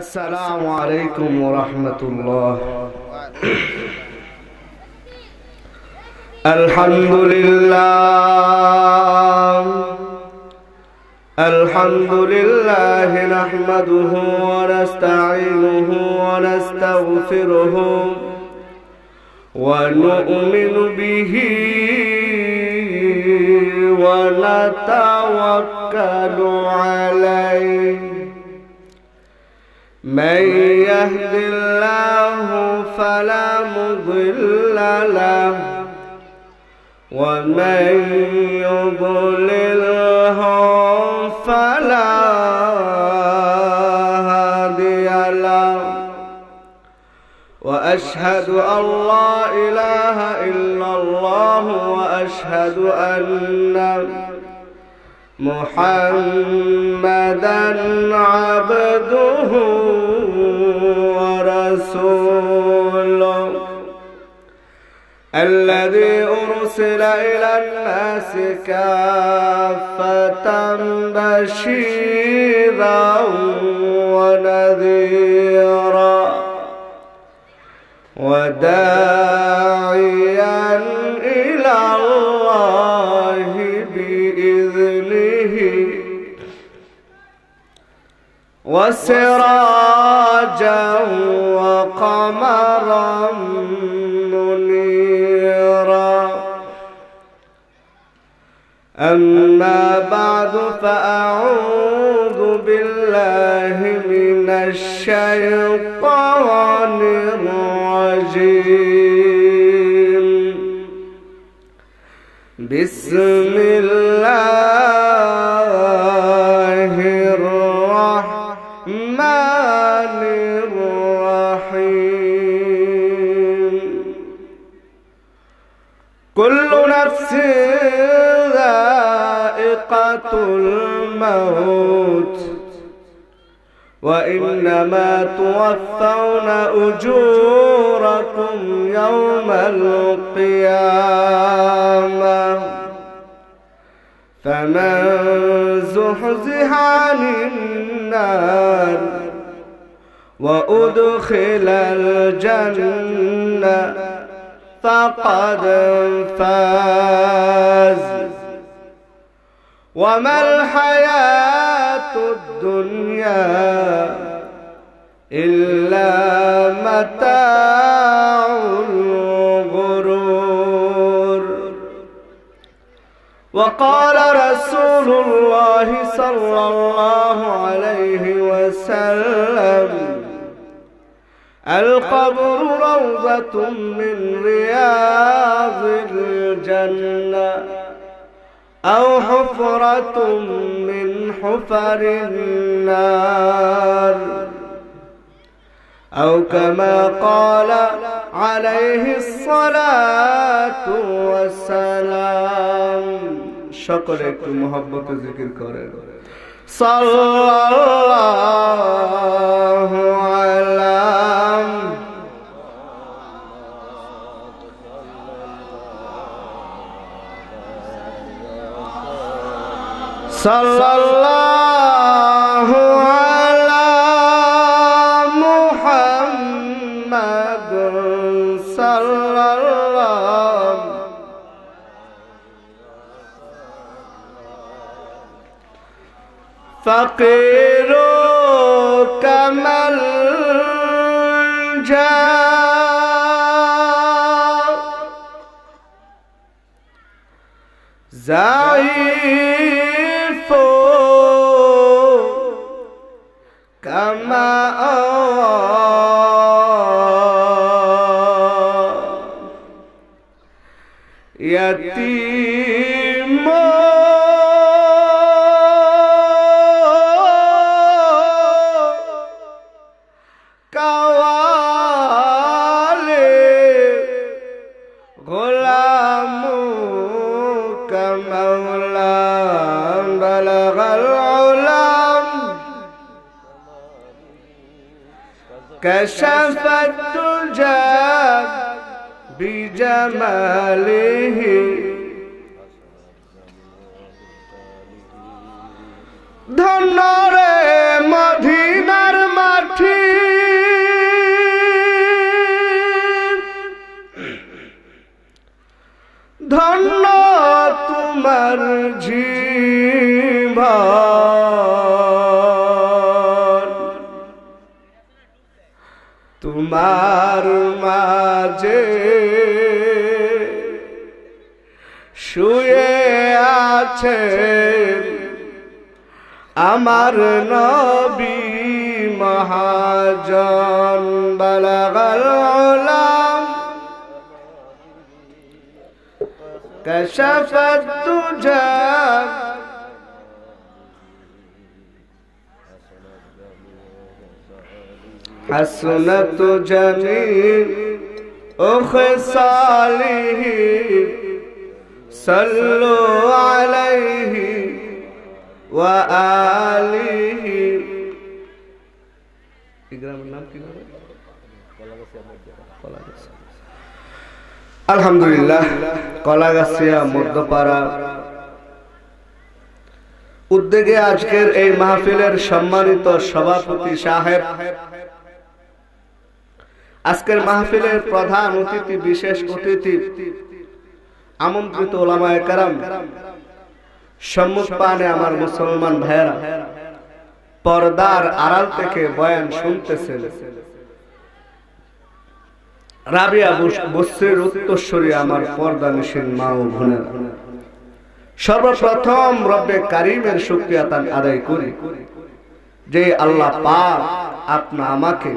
السلام عليكم ورحمة الله الحمد لله الحمد لله نحمده ونستعينه ونستغفره ونؤمن به ونتوكل عليه من يهد الله فلا مضل له ومن يضلله فلا هادي له وأشهد أن لا إله إلا الله وأشهد أن محمدا عبده ورسوله الذي أرسل إلى الناس كافة بشيرا ونذيرا وداعيا وسراجا وقمرا منيرا أما بعد فأعوذ بالله من الشيطان الرجيم بسم الله ذائقة الموت وإنما توفون أجوركم يوم القيامة فمن زحزح عن النار وأدخل الجنة فقد فاز وما الحياة الدنيا إلا متاع الغرور وقال رسول الله صلى الله عليه وسلم القبر روضة من رياض الجنة أو حفرة من حفر النار أو كما قال عليه الصلاة والسلام সকলে একটু মহব্বত জিকির করেন صلى الله على صلى الله فقير كما الجار كشفت تجاب بجماله মাঝে শুয়ে আছে আমার নবী মহাজন বলাম কশফত তুঝা حسنت جميل اخ صالح صلوا عليه وآله আলহামদুলিল্লাহ কলাগাছিয়া মধ্যপাড়া উদ্যোগে আজকের এই মাহফিলের সম্মানিত সভাপতি সাহেব আজকের মাহফিলের প্রধান অতিথি বিশেষ অতিথি আমন্ত্রিত ওলামায় কারাম সম্মুখ পানে আমার মুসলমান ভাইয়েরা পর্দার আড়াল থেকে বয়ান শুনতেছেন রাবিয়া বস্ত্রের উত্তরস্বরী আমার পর্দা নিশীন মা ও বোনেরা সর্বপ্রথম রব্বে কারিমের শুক্রিয়া তান আদায় করি যে আল্লাহ পাক আপনা আমাকে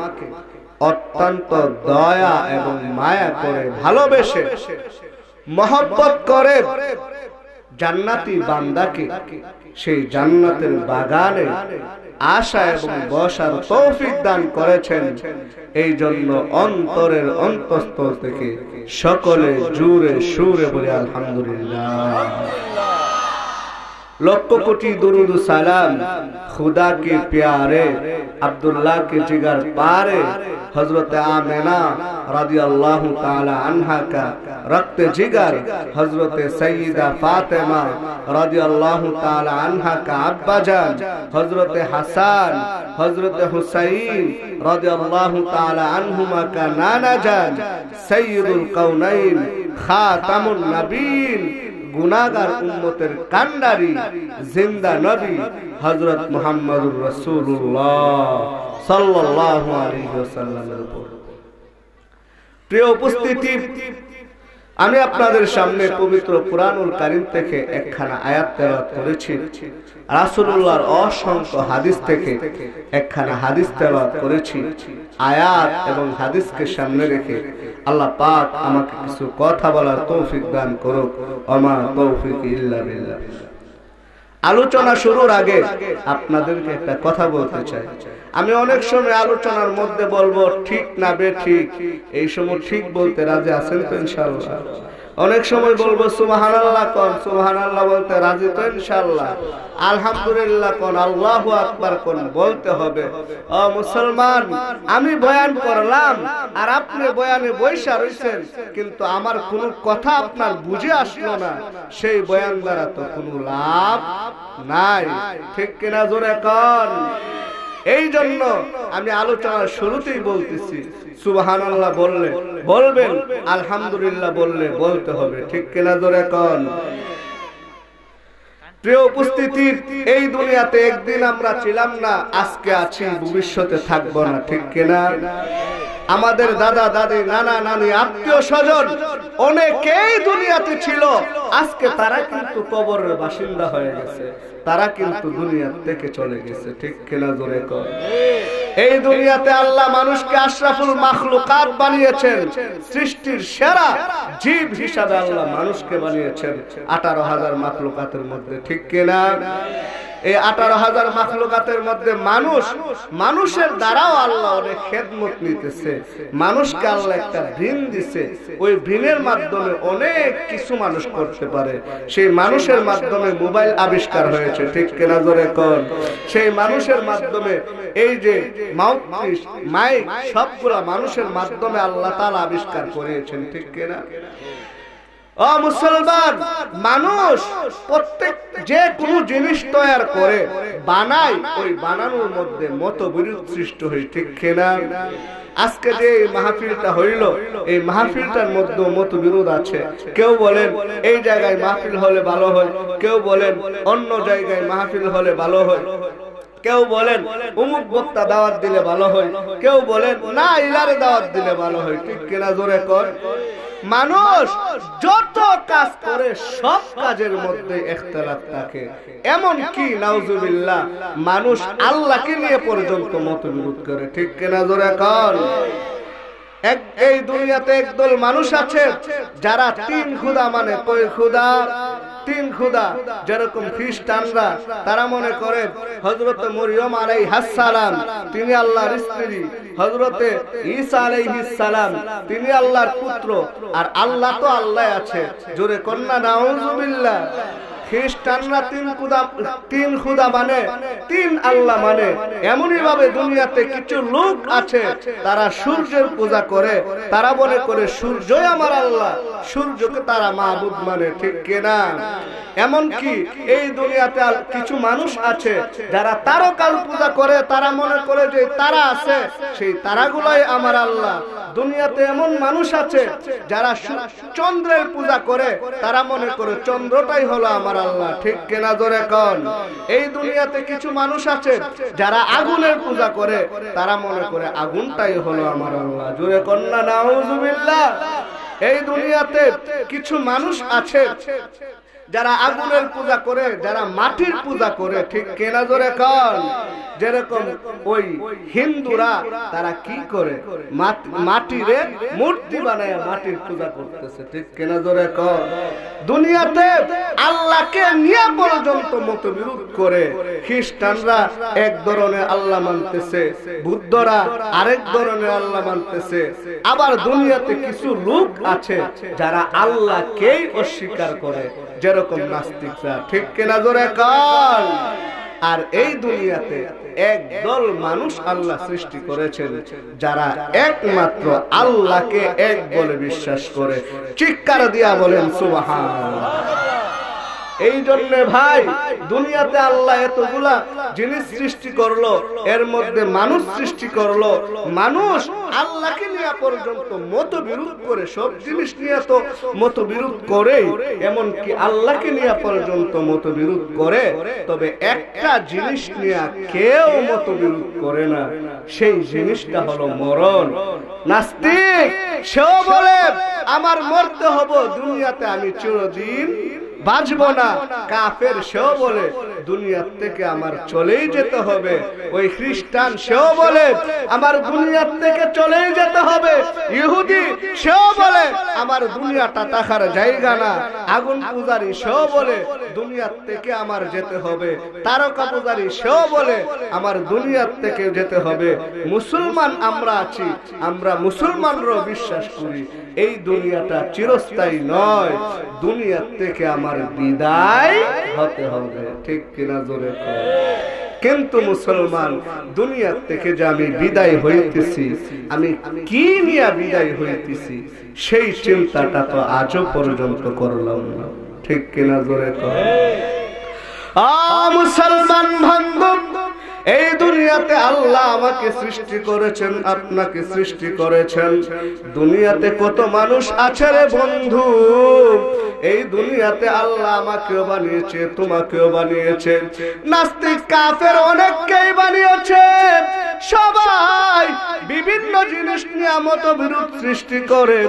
অত্যন্ত দয়া এবং মায়া করে ভালোবেসে মহব্বত করে জান্নাতি বান্দাকে সেই জান্নাতের বাগানে আশা এবং বসার তৌফিক দান করেছেন এই জন্য অন্তরের অন্তঃস্থল থেকে সকলে জুড়ে সুরে বলে আলহামদুলিল্লাহ লক্ষ কোটি দরুদ সালাম খুদা के प्यारे अब्दुल्ला के जिगर पारे हजरत आमेना रजी अल्लाह अनहा का रक्त जिगर हजरत सईदा फातिमा रजी अल्लाह अनहा का अब्बा जान हजरत हसन हजरत हुसैन रजी अल्लाह अनहुमा का नाना जान सैदुल कौनैन खातमुन नबीन গুনাগার উম্মতের কান্ডারি জিন্দা নবী হজরত মুহাম্মদুর রসুল্লাহ সাল্লাহ প্রিয় উপস্থিতি আমি আপনাদের সামনে পবিত্র পুরানুল কারিম থেকে একখানা আয়াত তেলাওয়াত করেছি রাসুল্লাহর অসংখ্য হাদিস থেকে একখানা হাদিস তেলাওয়াত করেছি আয়াত এবং হাদিসকে সামনে রেখে আল্লাহ পাক আমাকে কিছু কথা বলার তৌফিক দান করুক আমার তৌফিক ইল্লা বিল্লাহ আলোচনা শুরুর আগে আপনাদেরকে একটা কথা বলতে চাই আমি অনেক সময় আলোচনার মধ্যে বলবো ঠিক না বে ঠিক এই সময় ঠিক বলতে রাজি আছেন তো ইনশাআল্লাহ অনেক সময় বলবো সুমাহান আল্লাহ কন সুমাহান আল্লাহ বলতে রাজি তো ইনশাল্লাহ আলহামদুলিল্লাহ কন আল্লাহ আকবার কন বলতে হবে ও মুসলমান আমি বয়ান করলাম আর আপনি বয়ানে বৈশা রয়েছেন কিন্তু আমার কোন কথা আপনার বুঝে আসলো না সেই বয়ান দ্বারা তো কোন লাভ নাই ঠিক কিনা জোরে কন এই জন্য আমি আলোচনার শুরুতেই বলতেছি বললে বলবেন আলহামদুলিল্লাহ বললে বলতে হবে ঠিক কেনা ধরে প্রিয় উপস্থিতির এই দুনিয়াতে একদিন আমরা ছিলাম না আজকে আছি ভবিষ্যতে থাকবো না ঠিক কেনা আমাদের দাদা দাদি নানা নানি আত্মীয় স্বজন অনেকেই দুনিয়াতে ছিল আজকে তারা কিন্তু কবরের বাসিন্দা হয়ে গেছে তারা কিন্তু দুনিয়া থেকে চলে গেছে ঠিক খেলা জোরে কর এই দুনিয়াতে আল্লাহ মানুষকে আশরাফুল মাখলুকাত বানিয়েছেন সৃষ্টির সেরা জীব হিসাবে আল্লাহ মানুষকে বানিয়েছেন আঠারো হাজার মাখলুকাতের মধ্যে ঠিক কিনা এই আঠারো হাজার মাখলুকাতের মধ্যে মানুষ মানুষের দ্বারাও আল্লাহ অনেক খেদমত নিতেছে মানুষকে আল্লাহ একটা ভিন দিছে ওই ভিনের মাধ্যমে অনেক কিছু মানুষ করতে পারে সেই মানুষের মাধ্যমে মোবাইল আবিষ্কার হয়েছে হয়েছে ঠিক কেনা জোরে কর সেই মানুষের মাধ্যমে এই যে মাউথপিস মাইক সবগুলা মানুষের মাধ্যমে আল্লাহ তালা আবিষ্কার করিয়েছেন ঠিক কেনা ও মুসলমান মানুষ প্রত্যেক যে কোনো জিনিস তৈরি করে বানায় ওই বানানোর মধ্যে মত মতবিরোধ সৃষ্টি হয়ে ঠিক কিনা আজকে যে মাহফিলটা হইল এই মাহফিলটার মধ্যে বিরোধ আছে কেউ বলেন এই জায়গায় মাহফিল হলে ভালো হয় কেউ বলেন অন্য জায়গায় মাহফিল হলে ভালো হয় কেউ বলেন অমুক বক্তা দাওয়াত দিলে ভালো হয় কেউ বলেন না ইলারে দাওয়াত দিলে ভালো হয় ঠিক কেনা জোরে কর মানুষ যত কাজ করে সব কাজের মধ্যে একতলাপ থাকে এমন কি নাউজুবিল্লাহ মানুষ আল্লাহকে নিয়ে পর্যন্ত বিরোধ করে ঠিক কেনা জোরে কর এক এই দুনিয়াতে একদল মানুষ আছে যারা তিন খুদা মানে খুদা তিন খুদা যেরকম খ্রিস্টানরা তারা মনে করে হজরত মরিয়ম আলাই হাসালাম তিনি আল্লাহর স্ত্রী হজরতে ঈসা আলাইহি সালাম তিনি আল্লাহর পুত্র আর আল্লাহ তো আল্লাহ আছে জোরে কন্যা নাউজুবিল্লাহ খ্রিস্টানরা তিন খুদা তিন খুদা মানে তিন আল্লাহ মানে এমনই ভাবে দুনিয়াতে কিছু লোক আছে তারা সূর্যের পূজা করে তারা মনে করে সূর্যই আমার আল্লাহ সূর্যকে তারা মাহবুব মানে ঠিক কিনা এমনকি এই দুনিয়াতে কিছু মানুষ আছে যারা তারও কাল পূজা করে তারা মনে করে যে তারা আছে সেই তারাগুলোই আমার আল্লাহ দুনিয়াতে এমন মানুষ আছে যারা চন্দ্রের পূজা করে তারা মনে করে চন্দ্রটাই হলো আমার আমার আল্লাহ ঠিক কেনা জোরে কন এই দুনিয়াতে কিছু মানুষ আছে যারা আগুনের পূজা করে তারা মনে করে আগুনটাই হলো আমার আল্লাহ জোরে কন্যা নাউজুবিল্লাহ এই দুনিয়াতে কিছু মানুষ আছে যারা আগুনের পূজা করে যারা মাটির পূজা করে ঠিক কেনা জোরে কন যেরকম ওই হিন্দুরা তারা কি করে মাটিরে মূর্তি বানায় মাটির পূজা করতেছে ঠিক কেনা জোরে কন দুনিয়াতে আল্লাহকে নিয়ে পর্যন্ত মত বিরোধ করে খ্রিস্টানরা এক ধরনের আল্লাহ মানতেছে বুদ্ধরা আরেক ধরনের আল্লাহ মানতেছে আবার দুনিয়াতে কিছু লোক আছে যারা আল্লাহকেই অস্বীকার করে যে এরকম নাস্তিকরা ঠিক কেনা জোরে কাল আর এই দুনিয়াতে একদল মানুষ আল্লাহ সৃষ্টি করেছেন যারা একমাত্র আল্লাহকে এক বলে বিশ্বাস করে চিৎকার দিয়া বলেন সুবাহ এই জন্য ভাই দুনিয়াতে আল্লাহ এতগুলা জিনিস সৃষ্টি করলো এর মধ্যে মানুষ সৃষ্টি করলো মানুষ আল্লাহকে নেওয়া পর্যন্ত মত বিরোধ করে সব জিনিস নিয়ে তো মত বিরোধ করে এমনকি আল্লাহকে নেওয়া পর্যন্ত মত বিরোধ করে তবে একটা জিনিস নিয়ে কেউ মত বিরোধ করে না সেই জিনিসটা হলো মরণ নাস্তিক সেও বলে আমার মরতে হবো দুনিয়াতে আমি চিরদিন বাঁচব না কাফের সেও বলে দুনিয়ার থেকে আমার চলেই যেতে হবে ওই খ্রিস্টান সেও বলে আমার দুনিয়ার থেকে চলেই যেতে হবে ইহুদি সেও বলে আমার দুনিয়াটা তাহার জায়গা না আগুন পূজারি সেও বলে দুনিয়ার থেকে আমার যেতে হবে তারকা পূজারি সেও বলে আমার দুনিয়ার থেকে যেতে হবে মুসলমান আমরা আছি আমরা মুসলমানরাও বিশ্বাস করি এই দুনিয়াটা চিরস্থায়ী নয় দুনিয়ার থেকে আমার আমার বিদায় হতে হবে ঠিক কিনা জোরে কিন্তু মুসলমান দুনিয়ার থেকে যে আমি বিদায় হইতেছি আমি কি নিয়ে বিদায় হইতেছি সেই চিন্তাটা তো আজও পর্যন্ত করলাম না ঠিক কিনা জোরে কর মুসলমান ভাঙ্গন এই দুনিয়াতে আল্লাহ আমাকে সৃষ্টি করেছেন আপনাকে সৃষ্টি করেছেন দুনিয়াতে কত মানুষ আছে রে বন্ধু এই দুনিয়াতে আল্লাহ আমাকে বানিয়েছে তোমাকেও বানিয়েছে নাস্তিক কাফের অনেককেই বানিয়েছে সবাই বিভিন্ন জিনিস নিয়ে বিরোধ সৃষ্টি করে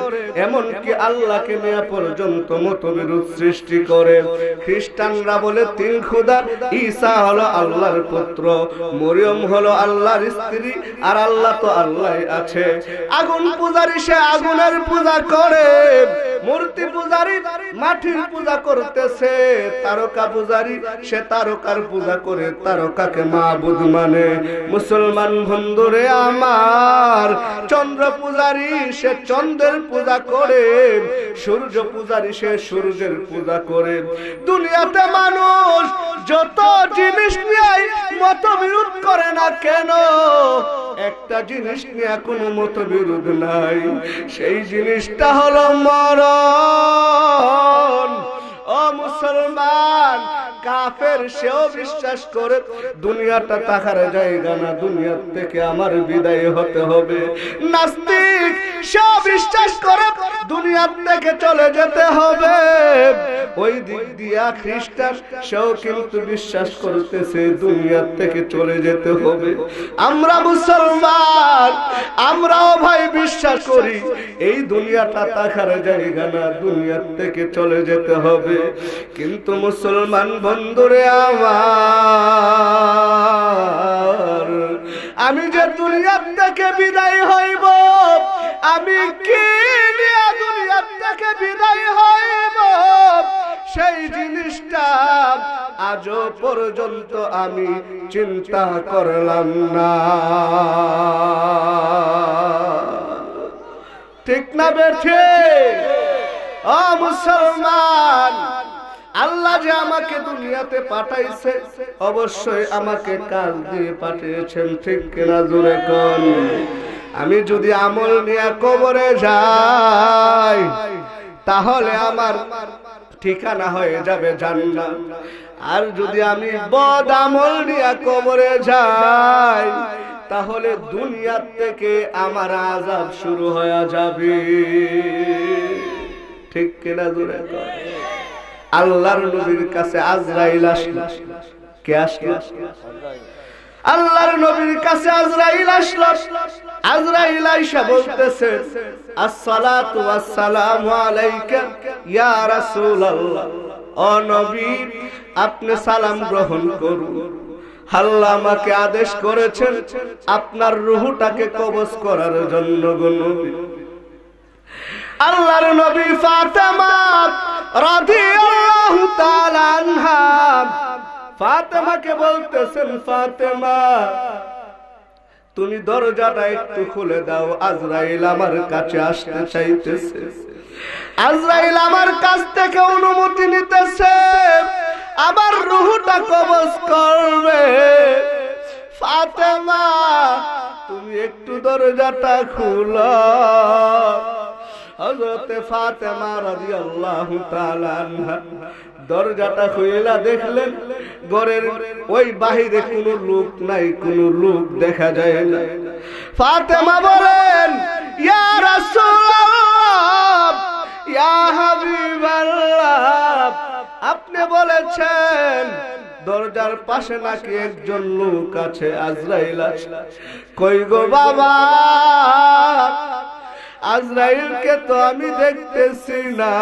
এমনকি আল্লাহকে নেওয়া পর্যন্ত মত বিরোধ সৃষ্টি করে খ্রিস্টানরা বলে তিন খুদা ঈসা হলো আল্লাহর পুত্র মরিয়ম হলো আল্লাহর স্ত্রী আর আল্লাহ তো আল্লাহ আছে আগুন পূজারি সে আগুনের পূজা করে মূর্তি পূজারি মাটির পূজা করতেছে তারকা পূজারি সে তারকার পূজা করে তারকাকে মা বুধ মানে মুসলমান বন্ধুরে আমার চন্দ্র পূজারি সে চন্দ্রের পূজা করে সূর্য পূজারি সে সূর্যের পূজা করে দুনিয়াতে মানুষ যত জিনিস নিয়ে মতবিরোধ বিরোধ করে না কেন একটা জিনিস নিয়ে কোনো বিরোধ নাই সেই জিনিসটা হলো মরণ ও মুসলমান কাফের সেও বিশ্বাস করে দুনিয়াটা তাহার জায়গা না দুনিয়ার থেকে আমার বিদায় হতে হবে নাস্তিক সেও বিশ্বাস করে দুনিয়ার থেকে চলে যেতে হবে ওই দিক দিয়া খ্রিস্টান সেও কিন্তু বিশ্বাস করতেছে দুনিয়ার থেকে চলে যেতে হবে আমরা মুসলমান আমরাও ভাই বিশ্বাস করি এই দুনিয়াটা তাহার জায়গা না দুনিয়ার থেকে চলে যেতে হবে হবে কিন্তু মুসলমান বন্ধুরে আমার আমি যে দুনিয়ার থেকে বিদায় হইব আমি কি দুনিয়ার থেকে বিদায় হইব সেই জিনিসটা আজও পর্যন্ত আমি চিন্তা করলাম না ঠিক না বেঠে ও মুসলমান আল্লাহ যে আমাকে দুনিয়াতে পাঠাইছে অবশ্যই আমাকে কাজ দিয়ে পাঠিয়েছেন ঠিক কিনা জোরে কন আমি যদি আমল নিয়ে কবরে যাই তাহলে আমার ঠিকানা হয়ে যাবে জান্নাত আর যদি আমি বদ আমল নিয়ে কবরে যাই তাহলে দুনিয়ার থেকে আমার আজাব শুরু হয়ে যাবে ঠিক কিনা দূরে আল্লাহর নবীর কাছে আজরাইল আসলো কে আসলো আল্লাহর নবীর কাছে আজরাইল আসলো আজরাইল আয়েশা বলতেছে আসসালাতু ওয়াসসালামু আলাইকা ইয়া রাসূলুল্লাহ ও নবী আপনি সালাম গ্রহণ করুন আল্লাহ আমাকে আদেশ করেছেন আপনার রুহটাকে কবজ করার জন্য গো নবী আল্লাহর নবী ফাতেমা রাদিয়াল্লাহু তাআলা আনহা ফাতেমাকে বলতেছেন ফাতেমা তুমি দরজাটা একটু খুলে দাও আজরাইল আমার কাছে আসতে চাইতেছে আজরাইল আমার কাছ থেকে অনুমতি নিতেছে আমার রুহটা কবজ করবে ফাতেমা তুমি একটু দরজাটা খুলো হজরতে ফাতেমা রাদিয়াল্লাহু তাআলা দরজাটা খুইলা দেখলেন ঘরের ওই বাহিরে কোনো লোক নাই কোনো লোক দেখা যায় না ফাতেমা বলেন ইয়া রাসূলুল্লাহ ইয়া হাবিবাল্লাহ আপনি বলেছেন দরজার পাশে নাকি একজন লোক আছে আজরাইল আছে কই গো বাবা আজরাইলকে তো আমি দেখতেছি না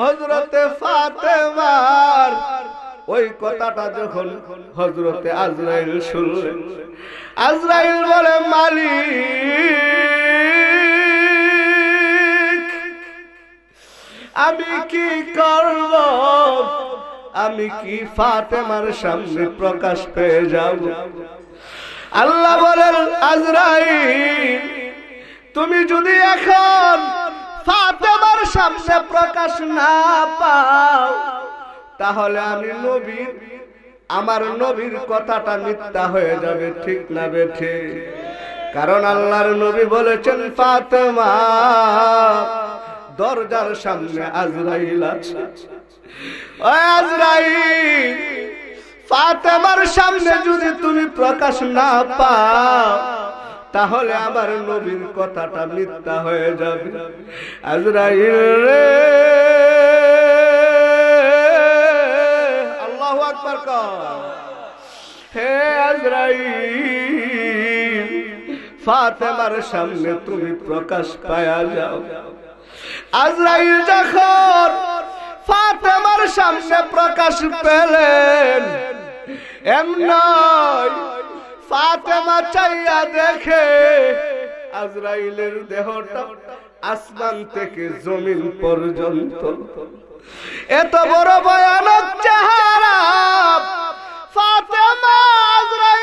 হজরতে ফাতেমার ওই কথাটা যখন হজরতে আজরাইল শুনলেন আজরাইল বলে মালিক আমি কি করব আমি কি ফাতেমার সামনে প্রকাশ পেয়ে যাব আল্লাহ বলেন আজরাইল তুমি যদি এখন ফাতেমার সামনে প্রকাশ না পাও তাহলে আমি নবীর আমার নবীর কথাটা মিথ্যা হয়ে যাবে ঠিক না বেঠে কারণ আল্লাহর নবী বলেছেন ফাতেমা দরজার সামনে আজরাইল আছে আজরাইল ফাতেমার সামনে যদি তুমি প্রকাশ না পাও তাহলে আমার নবীর কথাটা মিথ্যা হয়ে যাবে আজরাইল রে আল্লাহু আকবার কর হে আজরাইল ফাতেমার সামনে তুমি প্রকাশ পায়া যাও আজরাইল যখন ফাতেমার সামনে প্রকাশ পেলেন এমনই ফাতেমা চাইয়া দেখে আজরাইলের দেহটা আসমান থেকে জমিন পর্যন্ত এত বড় ভয়ানক চেহারা ফাতেমা আজরাইল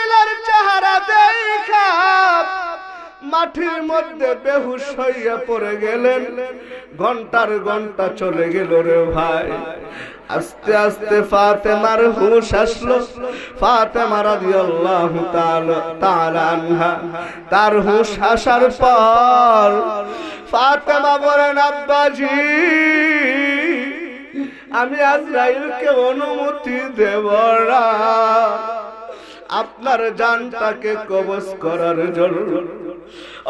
মাঠির মধ্যে বেহুশ হইয়া পড়ে গেলেন ঘন্টার ঘন্টা চলে গেল রে ভাই আস্তে আস্তে ফাতে মার হুশ আসলো ফাতে মারা তাআলা তাআলা আনহা তার হুশ আসার পর মা বলেন আব্বাজি আমি আজরাইলকে অনুমতি দেব না আপনার জানটাকে কবস করার জন্য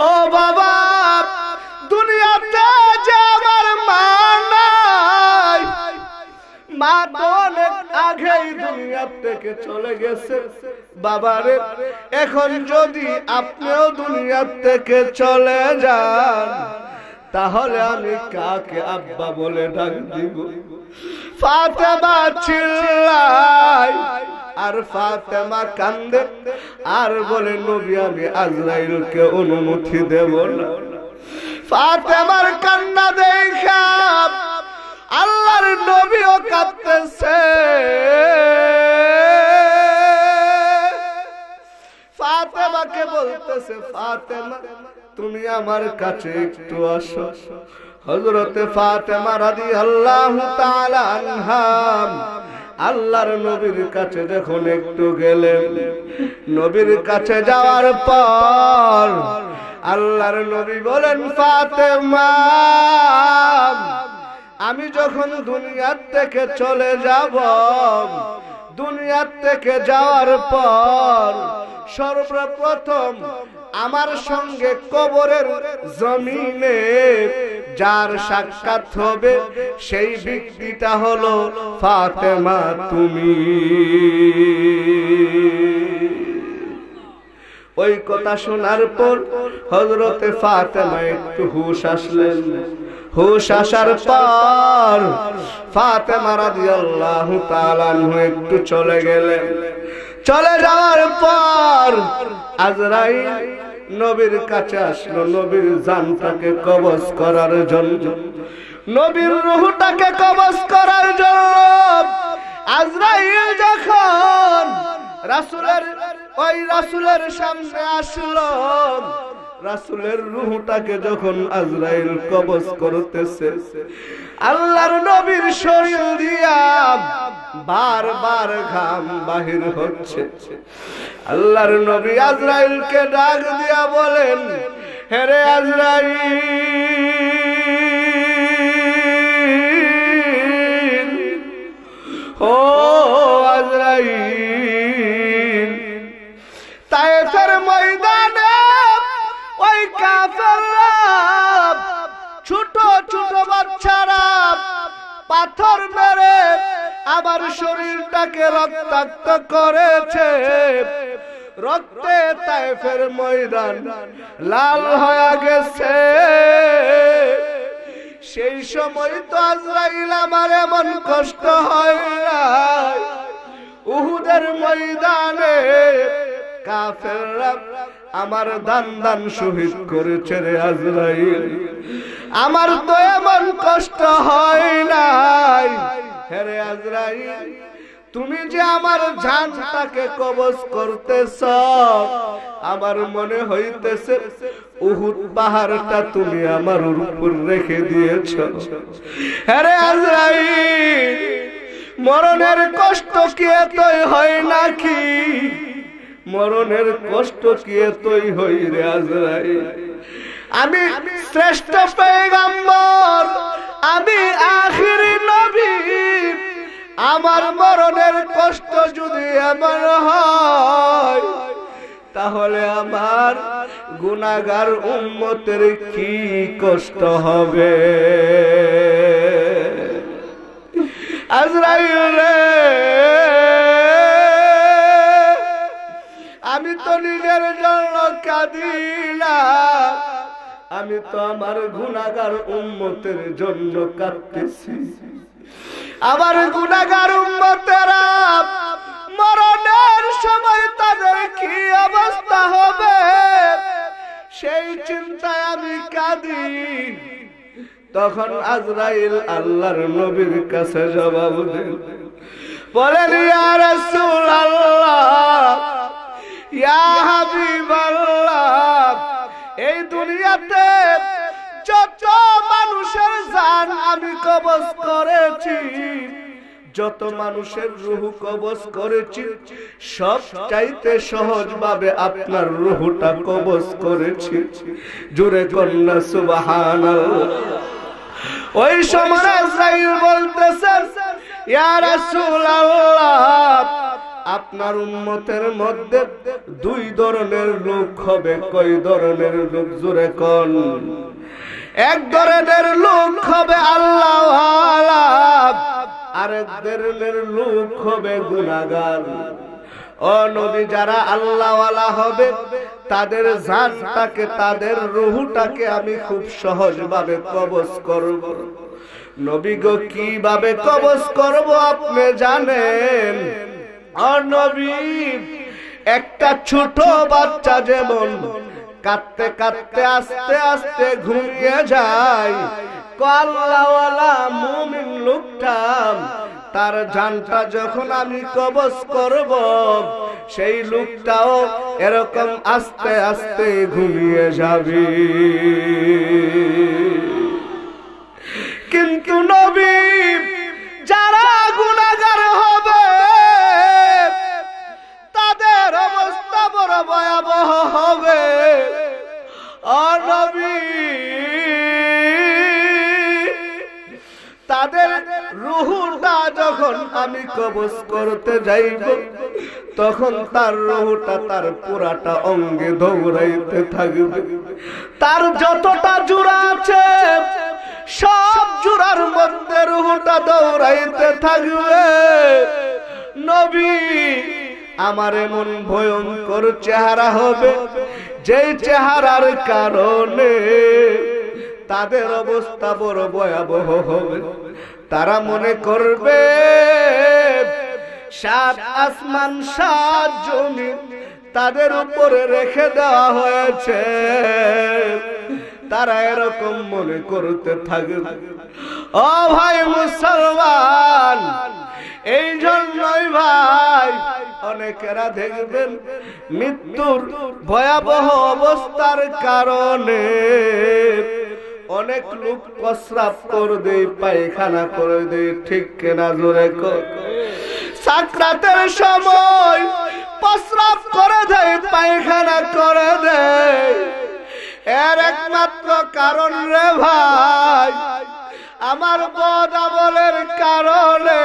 ও বাবা দুনিয়াতে যে আমার মা নাই মা তো অনেক আগেই দুনিয়া থেকে চলে গেছে বাবারে এখন যদি আপনিও দুনিয়া থেকে চলে যান তাহলে আমি কাকে আব্বা বলে ডাক দিব ফাতেমা চিল্লায় আর ফাতেমা কান্দে আর বলে নবী আমি আজরাইলকে অনুমতি দেব না ফাতেমার কান্না দেখা আল্লাহর নবীও কাঁদতেছে ফাতেমাকে বলতেছে ফাতেমা তুমি আমার কাছে একটু আসো হজরত ফাতেমা রাজি আল্লাহ তালাম আল্লাহর নবীর কাছে যখন একটু গেলেন নবীর কাছে যাওয়ার পর আল্লাহর নবী বলেন ফাতেমা আমি যখন দুনিয়ার থেকে চলে যাব দুনিয়ার থেকে যাওয়ার পর সর্বপ্রথম আমার সঙ্গে কবরের জমিনে যার সাক্ষাৎ হবে সেই ব্যক্তিটা হলো ফাতেমা তুমি ওই কথা শোনার পর হজরতে ফাতেমা একটু হুশ আসলেন হুশ আসার পর ফাতেমা রাদিয়াল্লাহু তাআলা একটু চলে গেলেন চলে যাওয়ার পর আজরাই নবীর কাছে আসলো নবীর জানটাকে কবজ করার জন্য নবীর রুহটাকে কবজ করার জন্য আজরাইল যখন রাসুলের ওই রাসুলের সামনে আসলো রাসুলের রুহটাকে যখন আজরাইল কবজ করতেছে আল্লাহর নবীর শরীর দিয়া বারবার ঘাম বাহির হচ্ছে আল্লাহর নবী আজরাইলকে ডাক দিয়া বলেন হেরে আজরাইল ও আজরাইল তায়েফের ময়দানে ছোট ছোট বাচ্চারা পাথর মেরে আমার শরীরটাকে রক্তাক্ত করেছে রক্তে তাইফের ময়দান লাল হয়ে গেছে সেই সময় তো আজরাইল আমার এমন কষ্ট হয় না উহুদের ময়দানে আমার দান দান শহীদ করেছে রে আজরাইল আমার তো এমন কষ্ট হয় নাই হেরে আজরাইল তুমি যে আমার ঝানটাকে কবজ করতেছ আমার মনে হইতেছে উহুর পাহাড়টা তুমি আমার উপর রেখে দিয়েছ হ্যাঁ আজরাই মরণের কষ্ট কি এতই হয় নাকি মরণের কষ্ট কি এতই হই রে আজরাই আমি শ্রেষ্ঠ পেগম্বর আমি আখির নবী আমার মরণের কষ্ট যদি আমার হয় তাহলে আমার গুণাগার উম্মতের কি কষ্ট হবে আজরাইল রে আমি তো নিজের জন্য না আমি তো আমার গুণাগার উন্মতের জন্য কাঁদতেছি আমার গুণাগার উন্মতেরা মরণের সময় তাদের কি অবস্থা হবে সেই চিন্তায় আমি কাঁদি তখন আজরাইল আল্লাহর নবীর কাছে জবাব দিল বলেন ইয়া রাসূল আল্লাহ এই দুনিয়াতে যত মানুষের জান আমি কবজ করেছি যত মানুষের রুহু কবজ করেছি সব চাইতে সহজ ভাবে আপনার রুহুটা কবজ করেছি জুড়ে কন্যা সুবাহান ওই সময় বলতেছে ইয়ারা সুলাল্লাহ আপনার উন্মতের মধ্যে দুই ধরনের লোক হবে কই ধরনের লোক জুড়ে কন এক ধরনের লোক হবে আল্লাহ আরেক ধরনের লোক হবে গুণাগার ও যারা আল্লাহওয়ালা হবে তাদের জানটাকে তাদের রুহুটাকে আমি খুব সহজভাবে কবজ করব নবী গো কিভাবে কবজ করব আপনি জানেন একটা ছোট বাচ্চা যেমন কাঁদতে কাঁদতে আস্তে আস্তে ঘুমিয়ে যায় কল্লাওয়ালা মুমিন লোকটা তার জানটা যখন আমি কবজ করব সেই লোকটাও এরকম আস্তে আস্তে ঘুমিয়ে যাবে কিন্তু নবী যারা গুণাগার হবে বড় ভয়াবহ হবে আর নবী তাদের রুহুটা যখন আমি কবজ করতে যাইব তখন তার রুহুটা তার পুরাটা অঙ্গে দৌড়াইতে থাকবে তার যতটা জোড়া আছে সব জোড়ার মধ্যে রুহুটা দৌড়াইতে থাকবে নবী আমার এমন ভয়ঙ্কর চেহারা হবে যে চেহারার কারণে তাদের অবস্থা বড় ভয়াবহ হবে তারা মনে করবে সাত আসমান সাত জমি তাদের উপরে রেখে দেওয়া হয়েছে তারা এরকম মনে করতে থাকে ও ভাই মুসলমান এই জন্যই ভাই অনেকেরা দেখবেন মৃত্যুর ভয়াবহ অবস্থার কারণে অনেক লোক প্রস্রাব করে দেয় পায়খানা করে দেয় ঠিক কেনা জোরে সাক্রাতের সময় প্রস্রাব করে দেয় পায়খানা করে দেয় এর একমাত্র কারণ রে ভাই আমার বদ আমলের কারণে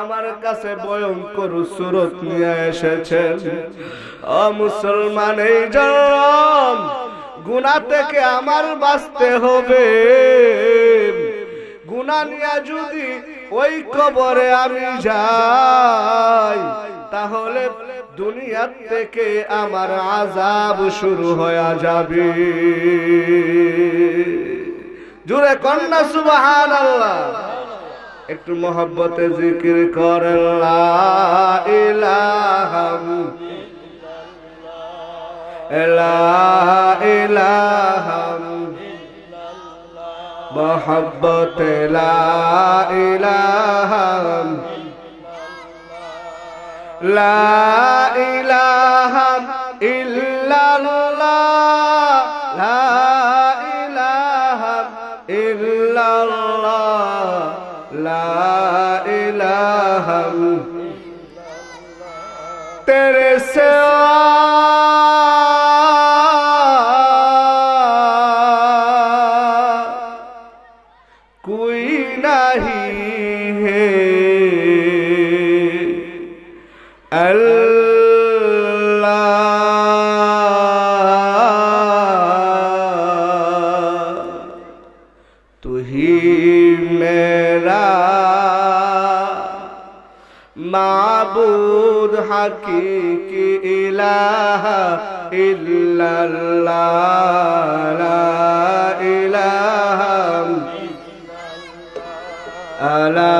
আমার কাছে ভয়ঙ্কর সুরত নিয়ে এসেছেন অ মুসলমান এই জন্ম গুণা থেকে আমার বাঁচতে হবে গুনা নিয়া যদি ওই কবরে আমি যাই তাহলে দুনিয়ার থেকে আমার আজাব শুরু হয়ে যাবে জুড়ে কন্যা সুবাহান আল্লাহ একটু মহব্বতে জিকির করলাম এলাহাম محبت لا إله لا إله إلا الله لا إله إلا الله لا إله تیرے سوا মাবুদ হাকিকি ইলাহা ইল্লাল্লাহ ইলাহাম আলা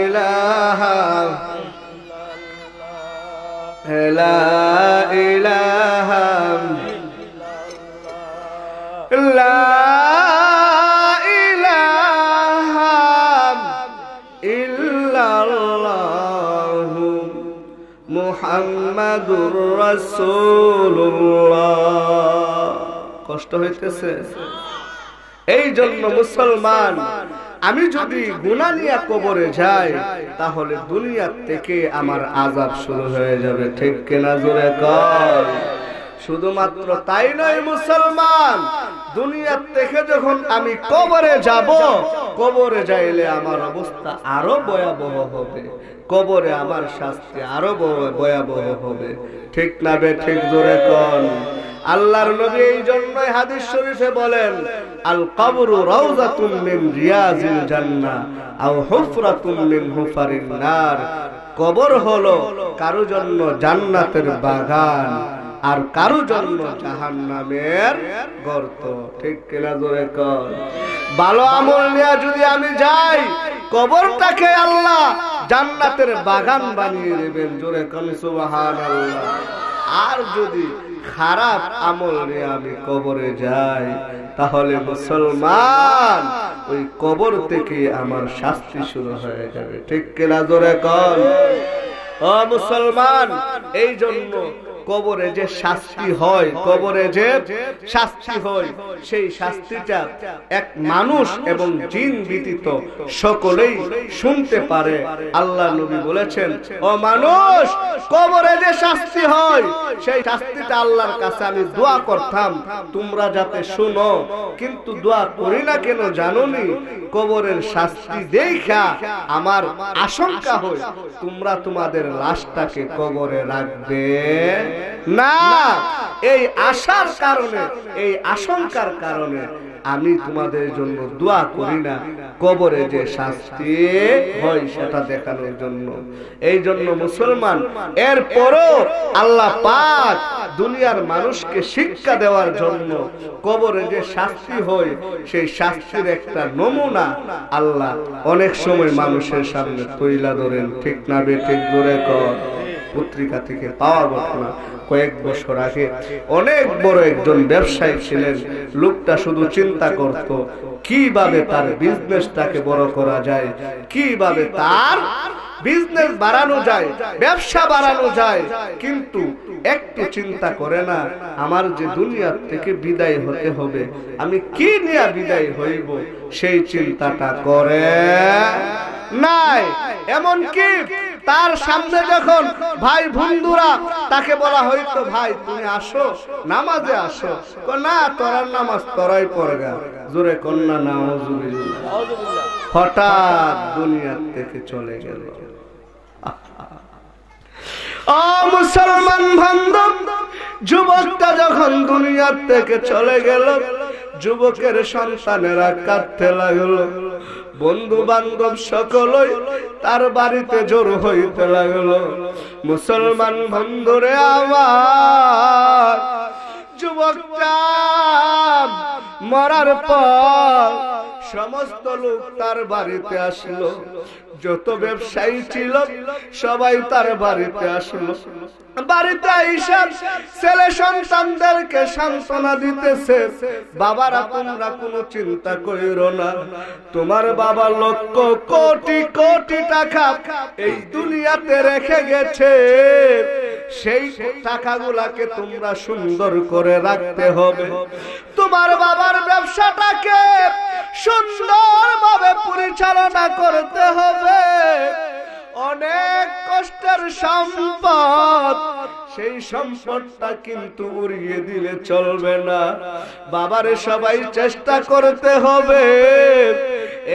ইলাহা লা রাসূলুল্লাহ কষ্ট হইতেছে এই জন্য মুসলমান আমি যদি গুণা নিয়ে কবরে যাই তাহলে দুনিয়ার থেকে আমার আজাব শুরু হয়ে যাবে ঠিক কিনা জোরে কয় শুধুমাত্র তাই নয় মুসলমান দুনিয়ার থেকে যখন আমি কবরে যাব কবরে যাইলে আমার অবস্থা আরো ভয়াবহ হবে কবরে আমার শাস্তি আরো ভয়াবহ হবে ঠিক না বে ঠিক জোরে কন আল্লাহর নবী এই জন্যই হাদিস শরীফে বলেন আল কবরু রাউজাতুন মিন রিয়াজিল জান্নাহ আও হুফরাতুন মিন হুফারিন নার কবর হলো কারো জন্য জান্নাতের বাগান আর কারো জন্ম জাহান নামের গর্ত ঠিক কিনা জোরে কর ভালো আমল নিয়ে যদি আমি যাই কবরটাকে আল্লাহ জান্নাতের বাগান বানিয়ে দেবেন জোরে কন সুবাহান আর যদি খারাপ আমল নিয়ে আমি কবরে যাই তাহলে মুসলমান ওই কবর থেকে আমার শাস্তি শুরু হয়ে যাবে ঠিক কিনা জোরে কর ও মুসলমান এই জন্য কবরে যে শাস্তি হয় কবরে যে শাস্তি হয় সেই শাস্তিটা এক মানুষ এবং জিন ব্যতীত সকলেই শুনতে পারে আল্লাহ নবী বলেছেন ও মানুষ কবরে যে শাস্তি হয় সেই শাস্তিটা আল্লাহর কাছে আমি দোয়া করতাম তোমরা যাতে শুনো কিন্তু দোয়া করি না কেন জানোনি কবরের শাস্তি দেখা আমার আশঙ্কা হয় তোমরা তোমাদের লাশটাকে কবরে রাখবে না এই আশার কারণে এই আশঙ্কার কারণে আমি তোমাদের জন্য দোয়া করি না কবরে যে শাস্তি হয় সেটা দেখানোর জন্য এই জন্য মুসলমান এরপরও আল্লাহ পাক দুনিয়ার মানুষকে শিক্ষা দেওয়ার জন্য কবরে যে শাস্তি হয় সেই শাস্তির একটা নমুনা আল্লাহ অনেক সময় মানুষের সামনে তৈলা ধরেন ঠিক না বে ঠিক ধরে কর পত্রিকা থেকে পাওয়া ঘটনা কয়েক বছর আগে অনেক বড় একজন ব্যবসায়ী ছিলেন লোকটা শুধু চিন্তা করত কিভাবে তার বিজনেসটাকে বড় করা যায় কিভাবে তার বিজনেস বাড়ানো যায় ব্যবসা বাড়ানো যায় কিন্তু একটু চিন্তা করে না আমার যে দুনিয়ার থেকে বিদায় হতে হবে আমি কি নিয়ে বিদায় হইব সেই চিন্তাটা করে নাই এমন কি তার সামনে যখন ভাই বন্ধুরা তাকে বলা হইতো ভাই তুমি আসো নামাজে আসো না তোরার নামাজ তোরাই পড়ে গেল জোরে কন্যা নামাজ হঠাৎ দুনিয়ার থেকে চলে গেল মুসলমান বান্ধব যুবকটা যখন দুনিয়ার থেকে চলে গেল যুবকের সন্তানেরা কাঁদতে লাগলো বন্ধু বান্ধব সকলই তার বাড়িতে জোর হইতে লাগলো মুসলমান বন্ধুরে আমার যুবক মরার পর সমস্ত লোক তার বাড়িতে আসলো যত ব্যবসায়ী ছিল সবাই তার বাড়িতে আসলো বাড়িতে ছেলে সন্তানদেরকে দিতেছে বাবারা তোমরা কোনো চিন্তা না তোমার বাবা লক্ষ কোটি কোটি টাকা এই দুনিয়াতে রেখে গেছে সেই টাকাগুলাকে তোমরা সুন্দর করে রাখতে হবে তোমার বাবার ব্যবসাটাকে সুন্দরভাবে পরিচালনা করতে হবে অনেক কষ্টের সম্পদ সেই সম্পদটা কিন্তু উড়িয়ে দিলে চলবে না বাবারে সবাই চেষ্টা করতে হবে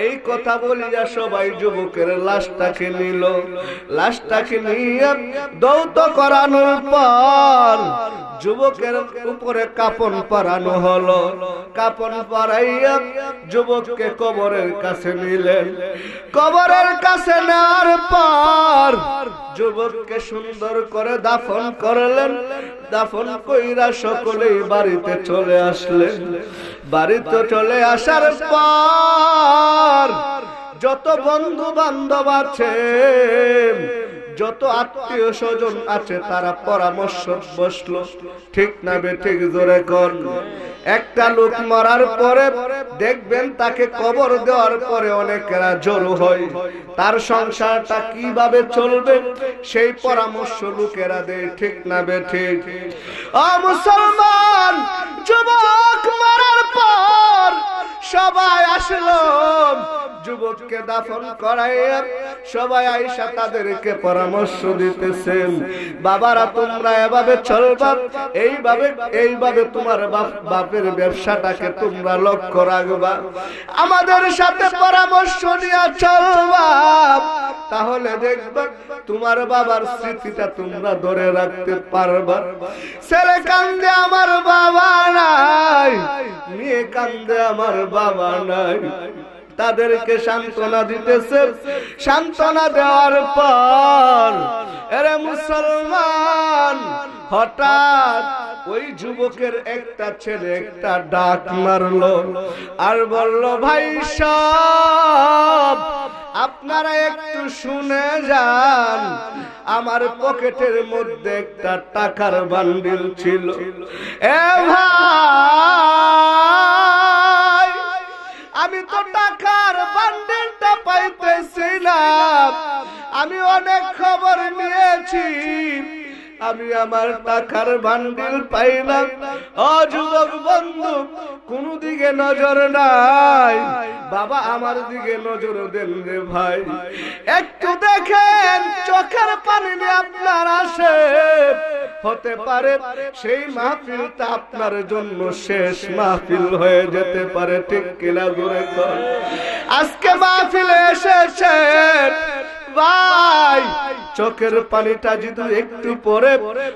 এই কথা বলিয়া সবাই যুবকের লাশটাকে নিল লাশটাকে নিয়ে দৌত করানোর পর যুবকের উপরে কাপন পরানো হলো কাপন পরাইয়া যুবককে কবরের কাছে নিলেন কবরের কাছে নেওয়ার পর আর যুবককে সুন্দর করে দাফন করলেন দাফন কইরা সকলেই বাড়িতে চলে আসলেন বাড়িতে চলে আসার পর যত বন্ধু বান্ধব আছে যত আত্মীয় স্বজন আছে তারা পরামর্শ বসল ঠিক না ঠিক জোরে কর একটা লোক মারার পরে দেখবেন তাকে কবর দেওয়ার পরে অনেকেরা জড়ো হয় তার সংসারটা কিভাবে চলবে সেই পরামর্শ লোকেরা দেয় ঠিক না ঠিক মুসলমান যুবক মারার পর সবাই আসলো যুবককে দাফন করাইয়া সবাই আইসা তাদেরকে পরামর্শ দিতেছেন বাবারা তোমরা এভাবে চলবা এইভাবে এইভাবে তোমার বাপের ব্যবসাটাকে তোমরা লক্ষ্য রাখবা আমাদের সাথে পরামর্শ নিয়ে চলবা তাহলে দেখবা তোমার বাবার স্মৃতিটা তোমরা ধরে রাখতে পারবা ছেলে কান্দে আমার বাবা নাই মেয়ে কান্দে আমার বাবা নাই তাদেরকে সান্ত্বনা দিতেছে সান্ত্বনা দেওয়ার পর এরে মুসলমান হঠাৎ ওই যুবকের একটা ছেলে একটা ডাক মারলো আর বলল ভাই সব আপনারা একটু শুনে যান আমার পকেটের মধ্যে একটা টাকার বান্ডিল ছিল এ ভাই আমি তো টাকার বান্ডেলটা পাইতেছিলাম আমি অনেক খবর নিয়েছি আমি আমার টাকার ভান্ডিল পাইলাম অযুবক বন্ধু কোন দিকে নজর নাই বাবা আমার দিকে নজর দেন রে ভাই একটু দেখেন চোখের পানি আপনার আসে হতে পারে সেই মাহফিলটা আপনার জন্য শেষ মাহফিল হয়ে যেতে পারে ঠিক কিনা দূরে আজকে মাহফিলে এসেছেন ভাই চোখের পানিটা যদি একটু পরে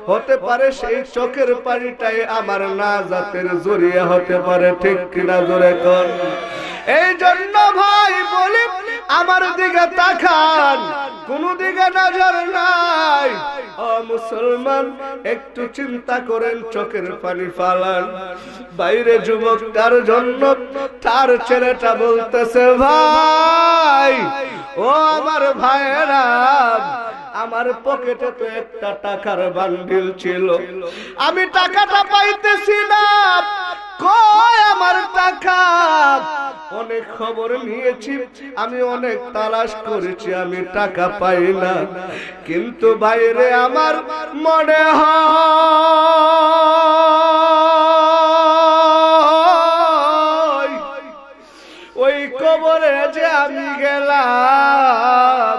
হতে পারে সেই চোখের পানিটাই আমার না জাতের জড়িয়ে হতে পারে ঠিক কিনা জোরে কর এই জন্য ভাই বলি আমার দিকে তাকান কোন দিকে নজর নাই ও মুসলমান একটু চিন্তা করেন চোখের পানি ফালান বাইরে যুবক তার জন্য তার ছেলেটা বলতেছে ভাই ও আমার ভাইয়েরা আমার পকেটে তো একটা টাকার বান্ডিল ছিল আমি টাকাটা পাইতেছি না কয় আমার টাকা অনেক খবর নিয়েছি আমি অনেক তালাশ করেছি আমি টাকা পাই না কিন্তু বাইরে আমার মনে ওই কবরে যে আমি গেলাম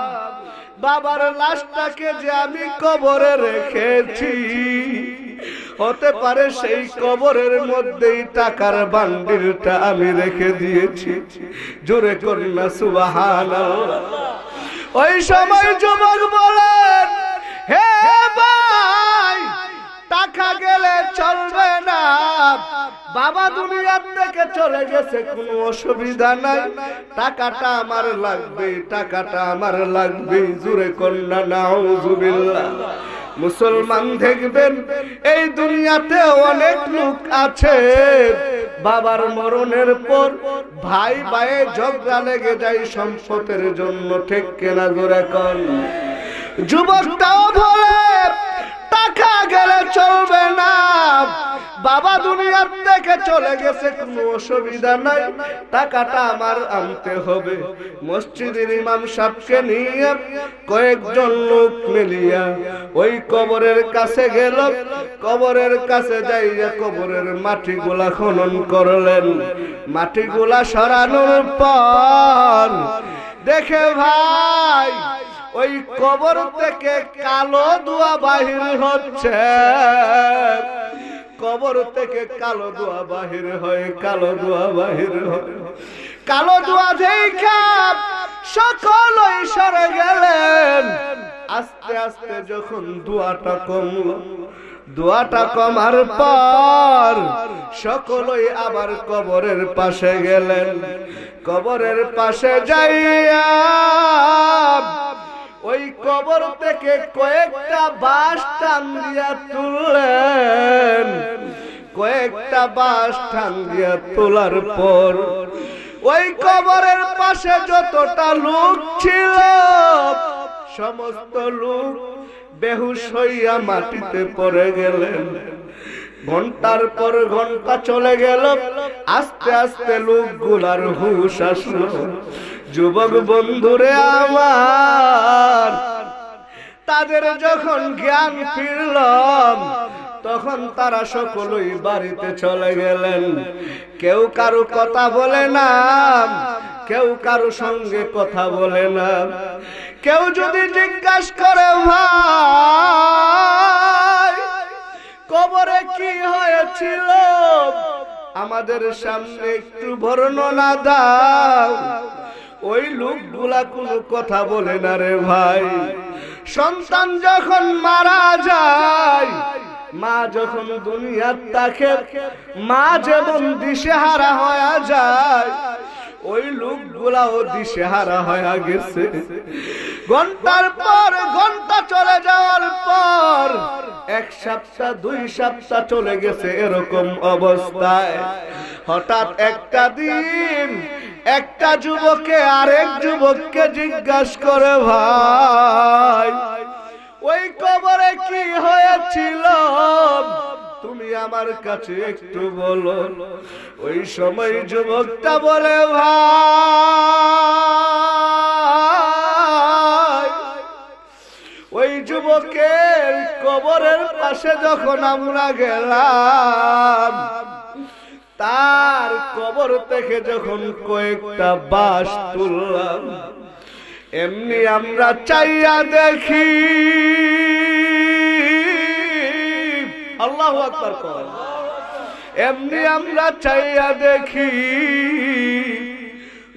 বাবার লাশটাকে যে আমি কবরে রেখেছি হতে পারে সেই কবরের মধ্যেই টাকার বান্ডিলটা আমি রেখে দিয়েছি জোরে করি সুবাহান ওই সময় যুবক বলেন হে ভাই টাকা গেলে চলবে না বাবা দুনিয়ার থেকে চলে গেছে কোনো অসুবিধা নাই টাকাটা আমার লাগবে টাকাটা আমার লাগবে জুড়ে কন্যা নাও জুবিল্লা মুসলমান দেখবেন এই দুনিয়াতে অনেক লোক আছে বাবার মরণের পর ভাই ভাইয়ে ঝগড়া লেগে যায় সম্পদের জন্য ঠিক কেনা জোরে কর যুবকটাও বলে রাখা গেলে চলবে না বাবা দুনিয়ার থেকে চলে গেছে কোনো অসুবিধা নাই টাকাটা আমার আনতে হবে মসজিদের ইমাম সাহেবকে নিয়ে কয়েকজন লোক মিলিয়া ওই কবরের কাছে গেল কবরের কাছে যাইয়া কবরের মাটিগুলা খনন করলেন মাটিগুলা সরানোর পর দেখে ভাই ওই কবর থেকে কালো দোয়া বাহির হচ্ছে কবর থেকে কালো দোয়া বাহির হয় কালো দোয়া বাহির হয় কালো দোয়া যেই খাপ সকল সরে গেলেন আস্তে আস্তে যখন দোয়াটা কমল দোয়াটা কমার পর সকলই আবার কবরের পাশে গেলেন কবরের পাশে যাইয়া ওই কবর থেকে কয়েকটা বাস টান দিয়া তুললেন কয়েকটা বাস টান দিয়া তোলার পর ওই কবরের পাশে যতটা লোক ছিল সমস্ত লোক বেহুশ হইয়া মাটিতে পড়ে গেলেন ঘন্টার পর ঘন্টা চলে গেল আস্তে আস্তে লোকগুলার হুশ আসলো যুবক বন্ধুরে আমার তাদের যখন জ্ঞান ফিরল তখন তারা সকলেই বাড়িতে চলে গেলেন কেউ কারো কথা বলে না কেউ কারো সঙ্গে কথা বলে না কেউ যদি জিজ্ঞাস করে ভাই কবরে কি হয়েছিল আমাদের সামনে একটু বর্ণনা দাও ওই লোকগুলা কোনো কথা বলে না রে ভাই সন্তান যখন মারা যায় মা যখন দুনিয়ার তাকে মা যেমন দিশেহারা হয়ে যায় ওই দিশে হারা হয়ে গেছে ঘন্টার পর ঘন্টা চলে যাওয়ার পর এক সপ্তাহ দুই সপ্তাহ চলে গেছে এরকম অবস্থায় হঠাৎ একটা দিন একটা যুবকে আরেক যুবককে জিজ্ঞাসা করে ভাই ওই কবরে কি হয়েছিল তুমি আমার কাছে একটু বলো ওই সময় যুবকটা বলে ভাই ওই যুবকের কবরের পাশে যখন আমরা গেলাম তার কবর থেকে যখন কয়েকটা বাস তুললাম এমনি আমরা চাইয়া দেখি আল্লাহ আকবার কর এমনি আমরা চাইয়া দেখি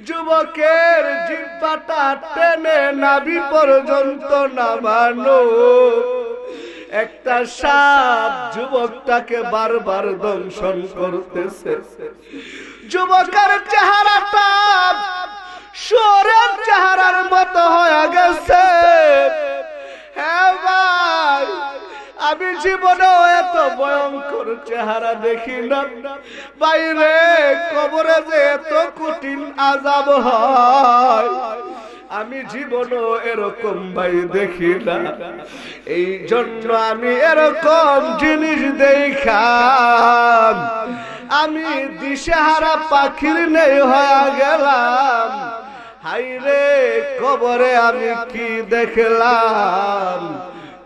যুবকের জিব্বাটা টেনে নাবি পর্যন্ত নামানো একটা সাপ যুবকটাকে বারবার দংশন করতেছে যুবকের চেহারাটা সোরের চেহারার মতো হয়ে গেছে হ্যাঁ ভাই আমি জীবনে এত ভয়ঙ্কর চেহারা দেখি না বাইরে কবরে যে এত কঠিন আজাব হয় আমি জীবন এরকম ভাই দেখি না এই জন্য আমি এরকম জিনিস দেখাম আমি দিশেহারা পাখির নেই হয়ে গেলাম হাইরে কবরে আমি কি দেখলাম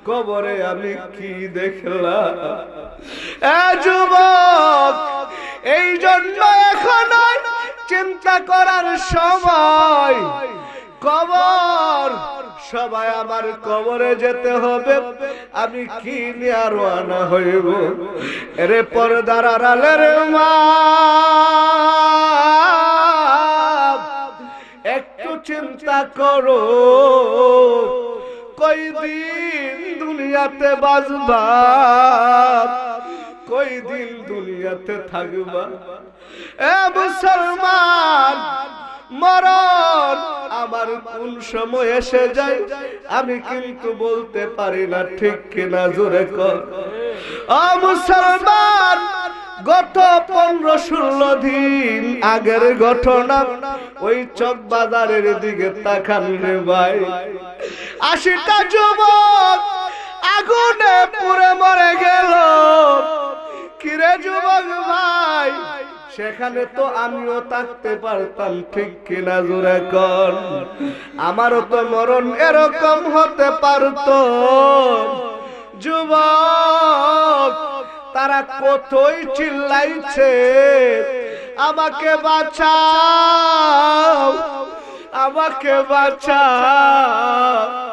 কবরে আমি কি দেখলাম যুবক এই জন্য এখন চিন্তা করার সময় কবর সবাই আমার কবরে যেতে হবে আমি কি নিয়ে রানা হইব এরে পর্দার আড়ালের মা একটু চিন্তা করো কয়দিন দুনিয়াতে বাজবার কই দিন দুনিয়াতে থাকবা এ মুসলমান মরণ আমার কোন সময় এসে যায় আমি কিন্তু বলতে পারি না ঠিক কিনা জোরে কর ও মুসলমান গত পনেরো ষোলো দিন আগের ঘটনা ওই চক বাজারের দিকে তাকান রে ভাই আশিটা যুবক আগুনে পুরে মরে গেল কিরে যুবক ভাই সেখানে তো আমিও থাকতে পারতাম ঠিক কিনা জুড়ে কর আমারও তো মরণ এরকম হতে পারত যুবক তারা কতই চিল্লাইছে আমাকে বাঁচাও আমাকে বাঁচাও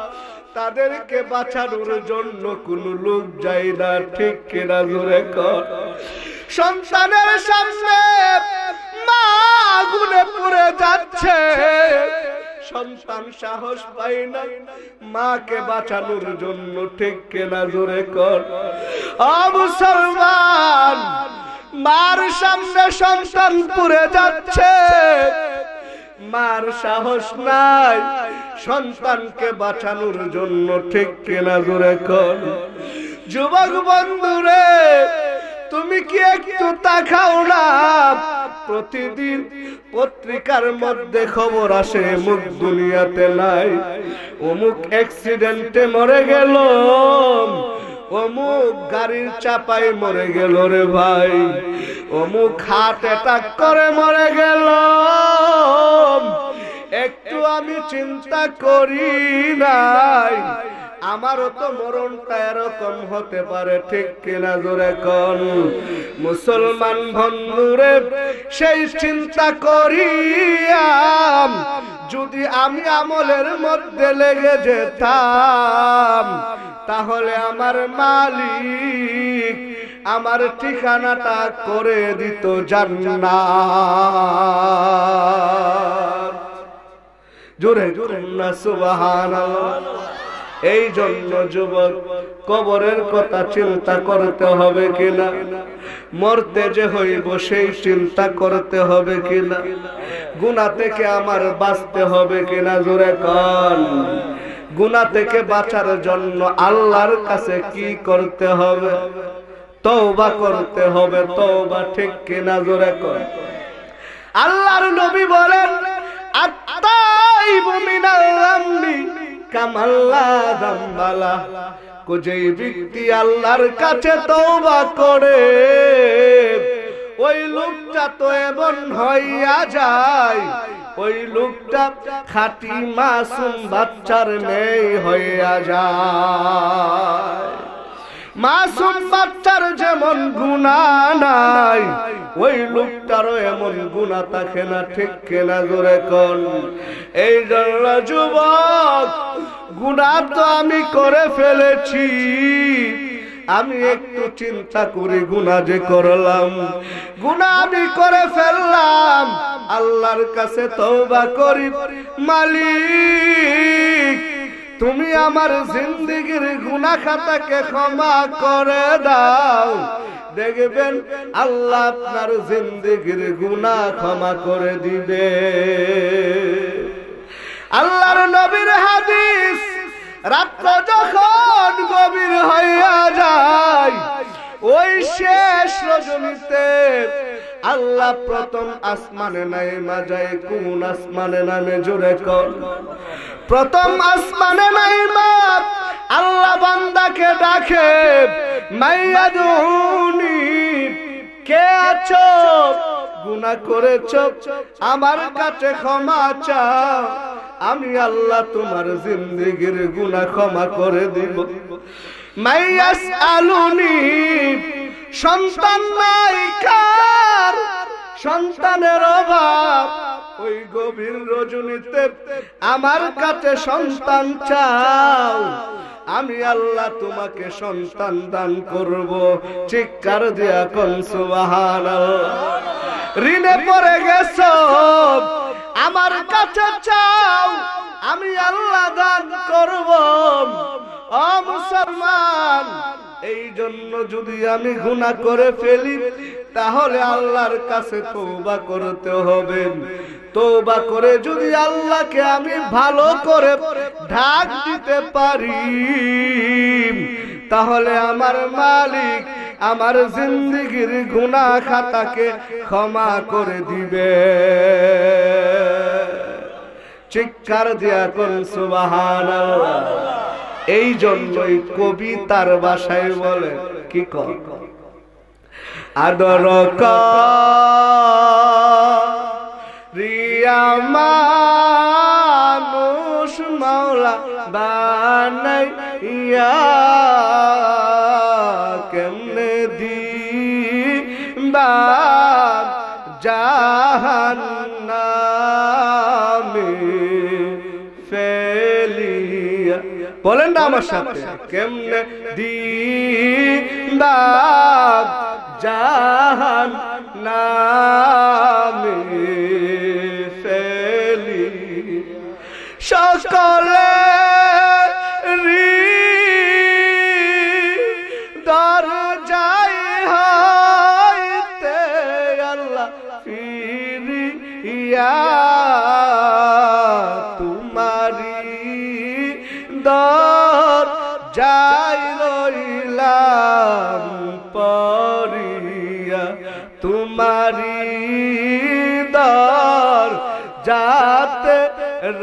তাদেরকে বাঁচানোর জন্য কোন লোক যাই না ঠিক কেনা জোরে কর সংসারের সামনে মা আগুনে পড়ে যাচ্ছে সন্তান সাহস পাই না মাকে বাঁচানোর জন্য ঠিক কেনা জোরে কর মুসলমান মার সামনে সন্তান পুড়ে যাচ্ছে মার সাহস নাই সন্তানকে বাঁচানোর জন্য ঠিক কেনা জোরে কর যুবক বন্ধুরে তুমি কি একটু তাকাও না প্রতিদিন পত্রিকার মধ্যে খবর আসে মুখ দুনিয়াতে নাই অমুক অ্যাক্সিডেন্টে মরে গেল অমুক গাড়ির চাপাই মরে গেল রে ভাই অমুক হাত অ্যাটাক করে মরে গেল একটু আমি চিন্তা করি নাই আমারও তো মরণটা এরকম হতে পারে ঠিক কিনা জোরে কন মুসলমান বন্ধুরে সেই চিন্তা করি যদি আমি আমলের মধ্যে লেগে যেতাম তাহলে আমার মালিক আমার ঠিকানাটা করে দিত জান্নাত জোরে না এই জন্য যুবক কবরের কথা চিন্তা করতে হবে কিনা মরতে যে হইব সেই চিন্তা করতে হবে কিনা গুণা থেকে আমার বাঁচতে হবে কিনা জোরে কন গুণা থেকে বাঁচার জন্য আল্লাহর কাছে কি করতে হবে তওবা করতে হবে তওবা ঠিক কিনা জোরে কন আল্লাহর নবী বলেন কামাল্লা আল্লাহর কাছে তওবা করে ওই লোকটা তো এমন হইয়া যায় ওই লোকটা খাটি মাসুম বাচ্চার মেয়ে হইয়া যায় মাসুম বাচ্চার যেমন গুণা নাই ওই লোকটারও এমন গুণা থাকে না ঠিক কেনা জোরে কন এই জন্য যুবক গুণা তো আমি করে ফেলেছি আমি একটু চিন্তা করি গুণা যে করলাম গুণা আমি করে ফেললাম আল্লাহর কাছে বা করি মালিক তুমি আমার জিন্দিগির গুনা খাতাকে ক্ষমা করে দাও দেখবেন আল্লাহ আপনার জিন্দিগির গুনা ক্ষমা করে দিবে আল্লাহর নবীর হাদিস রাত্র যখন গভীর হইয়া যায় ওই শেষ রজনীতে আল্লাহ প্রথম আসমানে মা যায় কোন আসমানে নামে জোরে কর প্রথম আসমানে নাই মা আল্লাহ বান্দাকে ডাকে মাইয়া দুনি কে আছো গুনাহ করেছো আমার কাছে ক্ষমা চাও আমি আল্লাহ তোমার জিন্দিগির গুনাহ ক্ষমা করে দিব মাইয়াস আলুনি সন্তান নাই কার সন্তানের অভাব ওই গভীর রজনীতে আমার কাছে সন্তান চাও আমি আল্লাহ তোমাকে সন্তান দান করব চিৎকার দিয়া কনসুবাহান ঋণে পড়ে গেছ আমার কাছে চাও আমি আল্লাহ দান করব অ মুসলমান এই জন্য যদি আমি গুণা করে ফেলি তাহলে আল্লাহর কাছে তৌবা করতে হবে তৌবা করে যদি আল্লাহকে আমি ভালো করে ঢাক দিতে পারি তাহলে আমার মালিক আমার জিন্দিগির গুণা খাতাকে ক্ষমা করে দিবে চিৎকার দিয়া কোন সুবাহান এই জন্যই কবি তার বাসায় বলে কি কর আদর রিয়া মানুষ মাওলা বানাই ইয়া কেমনে দি বা জাহান বলেন না আমার সাথে কেমনে দিদার জাহান নামে সকলে পরিয়া তোমারি দর যাতে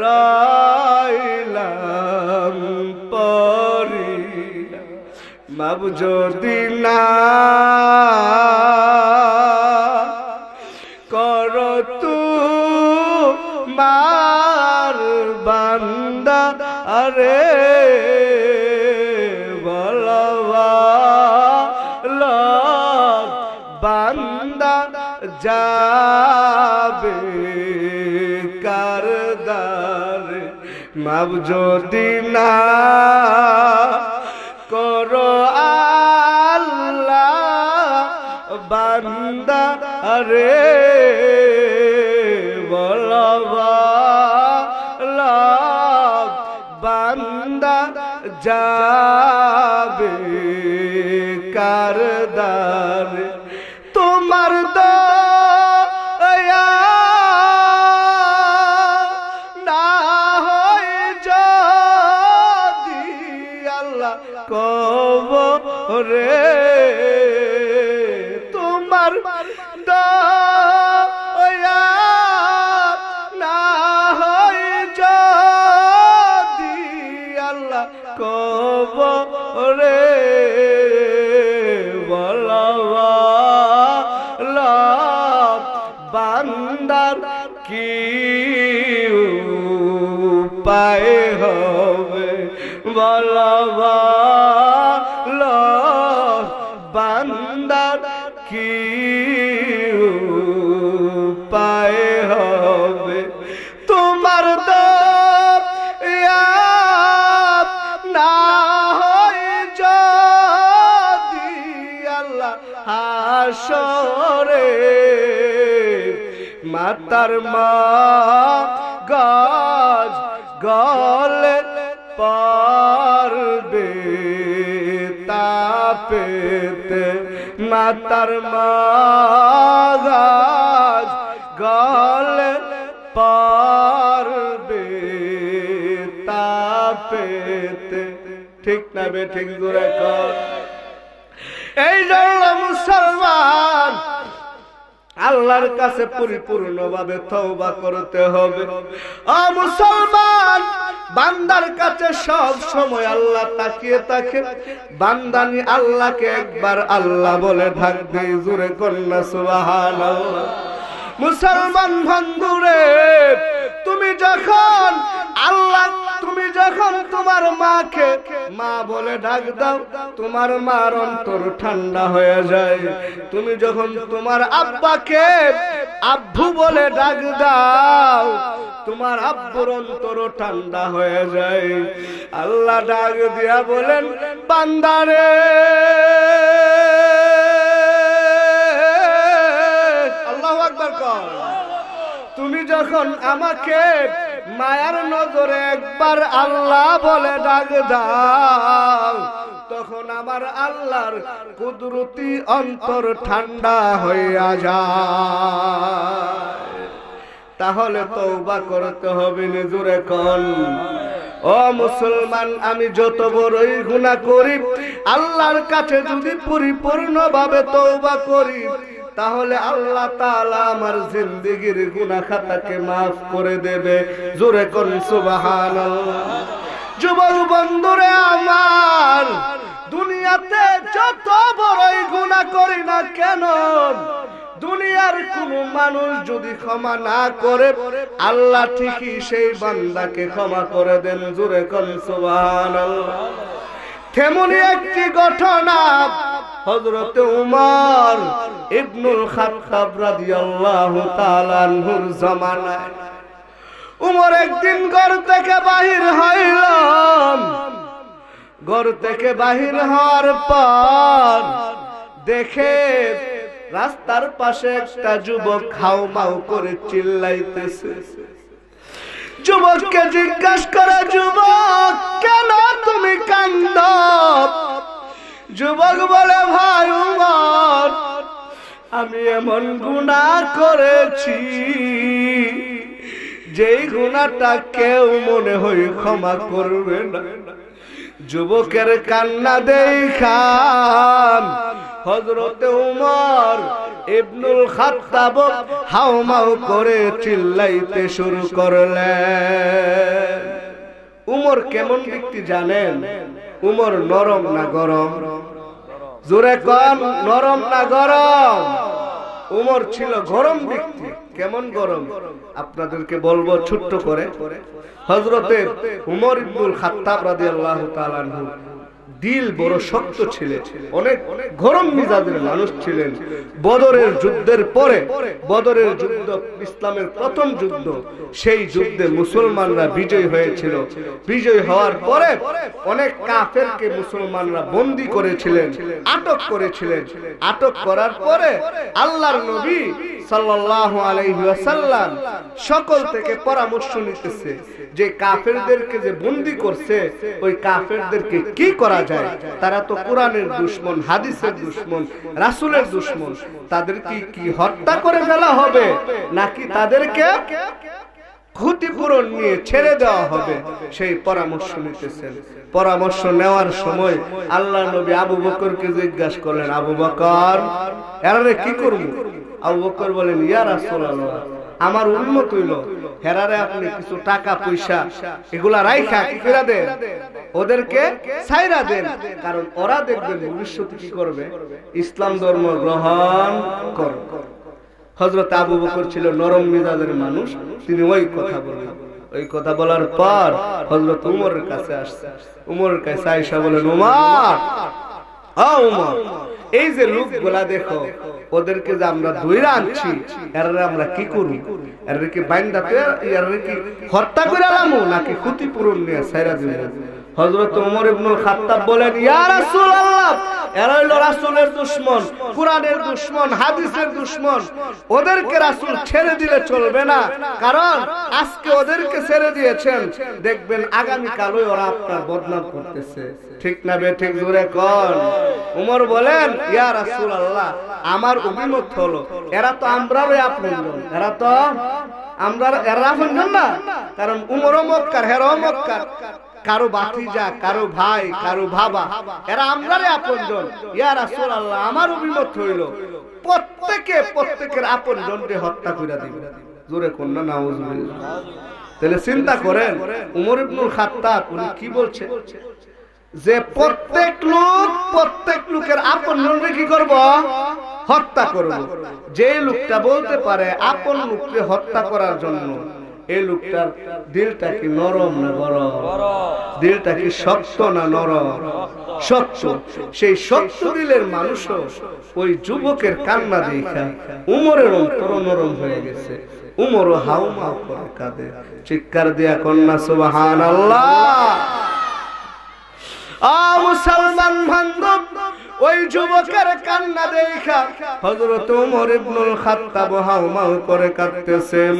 রাইলাম পরিয়া মাব যদি না যাবে কারদার মাব যদি না করো আল্লাহ বান্দা রে যাবে কারদারে মা গাছ গলে পারবে তাপেতে না তার মা গাছ গলে পারবে তাপেতে ঠিক না ঠিক দূরে কর এই জন্য মুসলমান আল্লাহর কাছে পরিপূর্ণভাবে তওবা করতে হবে ও মুসলমান বান্দার কাছে সব সময় আল্লাহ তাকিয়ে থাকে বান্দানি আল্লাহকে একবার আল্লাহ বলে থাকবে জুরে কন্যা সুবহানাল্লাহ মুসলমান বন্ধুরে তুমি যখন আল্লাহ তুমি যখন তোমার মাকে মা বলে ডাক দাও তোমার মার অন্তর ঠান্ডা হয়ে যায় তুমি যখন তোমার আব্বাকে আব্বু বলে ডাক দাও তোমার আব্বুর অন্তর ঠান্ডা হয়ে যায় আল্লাহ ডাক দিয়া বলেন বান্দারে আল্লাহ একবার কর তুমি যখন আমাকে মায়ার নজরে একবার আল্লাহ বলে ডাক দাও তখন আমার আল্লাহর কুদরতি অন্তর ঠান্ডা হইয়া যা তাহলে তৌবা করতে হবে নিজুরে কন ও মুসলমান আমি যত বড়ই গুণা করি আল্লাহর কাছে যদি পরিপূর্ণভাবে তৌবা করি তাহলে আল্লাহ তালা আমার জিন্দিগির গুনা খাতাকে মাফ করে দেবে জোরে করে সুবাহান যুবক বন্ধুরে আমার দুনিয়াতে যত বড়ই গুণা করি না কেন দুনিয়ার কোন মানুষ যদি ক্ষমা না করে আল্লাহ ঠিকই সেই বান্দাকে ক্ষমা করে দেন জুড়ে কল কেমন একটি ঘটনা হজরত উমর ইবনুল খাত্তাব রাদিয়াল্লাহু তাআলা আনহুর জামানায় উমর একদিন ঘর থেকে বাহির হইলাম ঘর থেকে বাহির হওয়ার পর দেখে রাস্তার পাশে একটা যুবক খাও মাও করে চিল্লাইতেছে যুবককে জিজ্ঞাস করা যুবক কেন তুমি কান্দ যুবক বলে ভাই উমর আমি এমন গুণা করেছি যেই গুণাটা কেউ মনে হয় ক্ষমা করবে না যুবকের কান্না দেখান হজরত উমর ইবনুল খাত্তাব হাউমাউ করে চিল্লাইতে শুরু করলেন উমর কেমন ব্যক্তি জানেন উমর নরম না গরম জোরে কন নরম না গরম উমর ছিল গরম ব্যক্তি কেমন গরম আপনাদেরকে বলবো ছোট্ট করে হজরতে উমর ইবুল খাত্তাব রাজি আল্লাহ দিল বড় শক্ত ছিলেন অনেক গরম মিজাজের মানুষ ছিলেন বদরের যুদ্ধের পরে বদরের যুদ্ধ ইসলামের প্রথম যুদ্ধ সেই যুদ্ধে মুসলমানরা বিজয় হয়েছিল বিজয় হওয়ার পরে অনেক কাফেরকে মুসলমানরা বন্দি করেছিলেন আটক করেছিলেন আটক করার পরে আল্লাহর নবী সাল্লাল্লাহু আলাইহি ওয়াসাল্লাম সকল থেকে পরামর্শ নিতেছে যে কাফেরদেরকে যে বন্দি করছে ওই কাফেরদেরকে কি করা যায় তারা তো কোরআনের দুশ্মন হাদিসের দুশ্মন রাসুলের দুশ্মন তাদেরকে কি হত্যা করে ফেলা হবে নাকি তাদেরকে ক্ষতিপূরণ নিয়ে ছেড়ে দেওয়া হবে সেই পরামর্শ নিতেছেন পরামর্শ নেওয়ার সময় আল্লাহ নবী আবু বকরকে জিজ্ঞাসা করলেন আবু বকর এরারে কি করবো আবু বকর বলেন ইয়া রাসূলুল্লাহ আমার উন্মত হইল হেরারে আপনি কিছু টাকা পয়সা এগুলা রাইখা কি ফেরা দেন ওদেরকে ছাইরা দেন কারণ ওরা দেখবে ভবিষ্যতে কি করবে ইসলাম ধর্ম গ্রহণ কর হজরত আবু বকর ছিল নরম মেজাজের মানুষ তিনি ওই কথা বললেন ওই কথা বলার পর হজরত উমরের কাছে আসছে উমরের কাছে আয়সা বলেন উমার এই যে লোকগুলা দেখো ওদেরকে যে আমরা ধইরা আনছি এরা আমরা কি করি এরা কি বাইন্দা এরা কি হত্যা করে আলামো নাকি ক্ষতিপূরণ নিয়ে সাইরা দিব হযরত ওমর ইবনে খাত্তাব বলেন ইয়া রাসূলুল্লাহ এরা হলো রাসূলের দুশমন কোরআনের দুশমন হাদিসের দুশমন ওদেরকে রাসূল ছেড়ে দিলে চলবে না কারণ আজকে ওদেরকে ছেড়ে দিয়েছেন দেখবেন আগামী কালই ওরা আপনার বদনাম করতেছে ঠিক না বে ঠিক জোরে কোন ওমর বলেন ইয়া রাসূলুল্লাহ আমার অভিমত হলো এরা তো আমরারই আপন এরা তো আমরা এরা আপন না কারণ উমরও মক্কার হেরাও মক্কার কারো বাতিজা কারো ভাই কারো বাবা এরা আমরারে আপনজন ইয়া রাসূলুল্লাহ আমার অভিমত হইল প্রত্যেকে প্রত্যেকের আপন জনকে হত্যা করে দিবে জোরে কন্যা না তাহলে চিন্তা করেন উমর ইবনুল খাত্তাব উনি কি বলছে যে প্রত্যেক লোক প্রত্যেক লোকের আপন জনকে কি করব হত্যা করব যে লোকটা বলতে পারে আপন লোককে হত্যা করার জন্য এই লোকটার দিলটা কি নরম না গরম দিলটা কি শক্ত না নরম শক্ত সেই শক্ত দিলের মানুষ ওই যুবকের কান্না দেখা উমরের অন্তর নরম হয়ে গেছে উমরও হাউ মাউ করে কাঁদে চিৎকার দেয়া কন্যা সুবাহান আল্লাহ মুসলমান বান্ধব ওই যুবকের কান্না দেখা হজরত উমর ইবনুল খাত্তাব হাউমাউ করে কাঁদতেছেন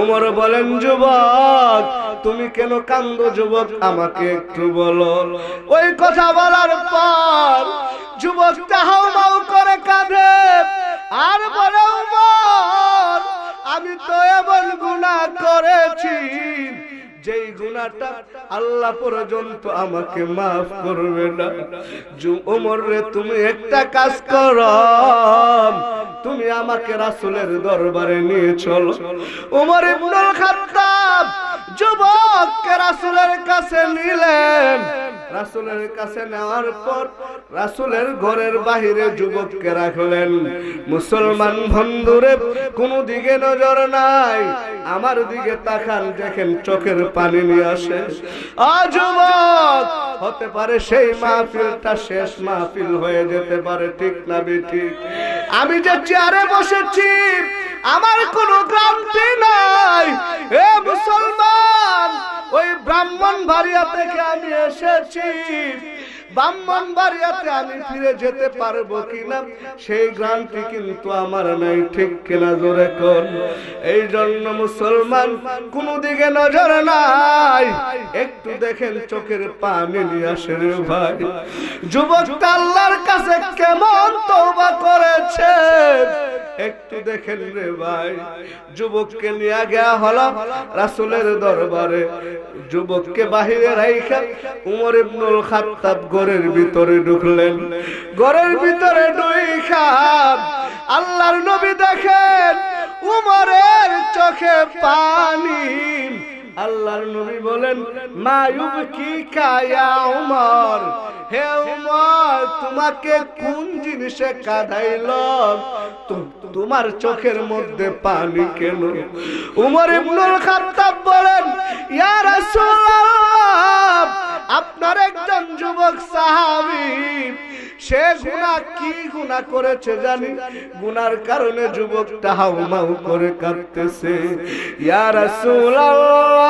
উমর বলেন যুবক তুমি কেন কান্দো যুবক আমাকে একটু বলো ওই কথা বলার পর যুবকটা হাউমাউ করে কাঁদে আর বলে উমর আমি তো এমন গুনাহ করেছি যেই গুণাটা আল্লাহ পর্যন্ত আমাকে মাফ করবে না ওমর রে তুমি একটা কাজ করো তুমি আমাকে রাসুলের দরবারে নিয়ে চলো ওমর ইবনুল খাত্তাব যুবককে রাসুলের কাছে নিলেন রাসুলের কাছে নেওয়ার পর রাসুলের ঘরের বাহিরে যুবককে রাখলেন মুসলমান বন্ধুরে কোনো দিকে নজর নাই আমার দিকে তাকান দেখেন চোখের পানি নিয়ে আসে আজমত হতে পারে সেই মাহফিলটা শেষ মাহফিল হয়ে যেতে পারে ঠিক না ঠিক আমি যে চেয়ারে বসেছি আমার কোন ক্রান্তি নাই এ মুসলমান ওই ব্রাহ্মণ ভারিয়া থেকে আমি এসেছি ব্রাহ্মণ বাড়িয়াতে আমি ফিরে যেতে পারবো কিনা সেই গ্রামটি কিন্তু আমার নাই ঠিক কেনা জোরে কর এই জন্য মুসলমান কোন দিকে নজর নাই একটু দেখেন চোখের পানি নিয়ে আসেন ভাই যুবক আল্লাহর কাছে কেমন তওবা করেছে একটু দেখেন রে ভাই যুবককে নিয়ে গেয়া হলো রাসূলের দরবারে যুবককে বাহিরে রাইখা উমর ইবনুল খাত্তাব ঘরের ভিতরে ঢুকলেন ঘরের ভিতরে আল্লাহর নবী দেখেন উমরের চোখে পানি আল্লাহর নবী বলেন মায়ুব কি কায়া উমর হে উমর তোমাকে কোন জিনিসে কাঁদাইল তোমার চোখের মধ্যে পানি কেন উমর ইবনুল খাত্তাব বলেন ইয়া রাসূলুল্লাহ আপনার একজন যুবক সাহাবী সে গুনা কি গুনা করেছে জানি গুনার কারণে যুবকটা হাউমাউ করে কাঁদতেছে ইয়া রাসূলুল্লাহ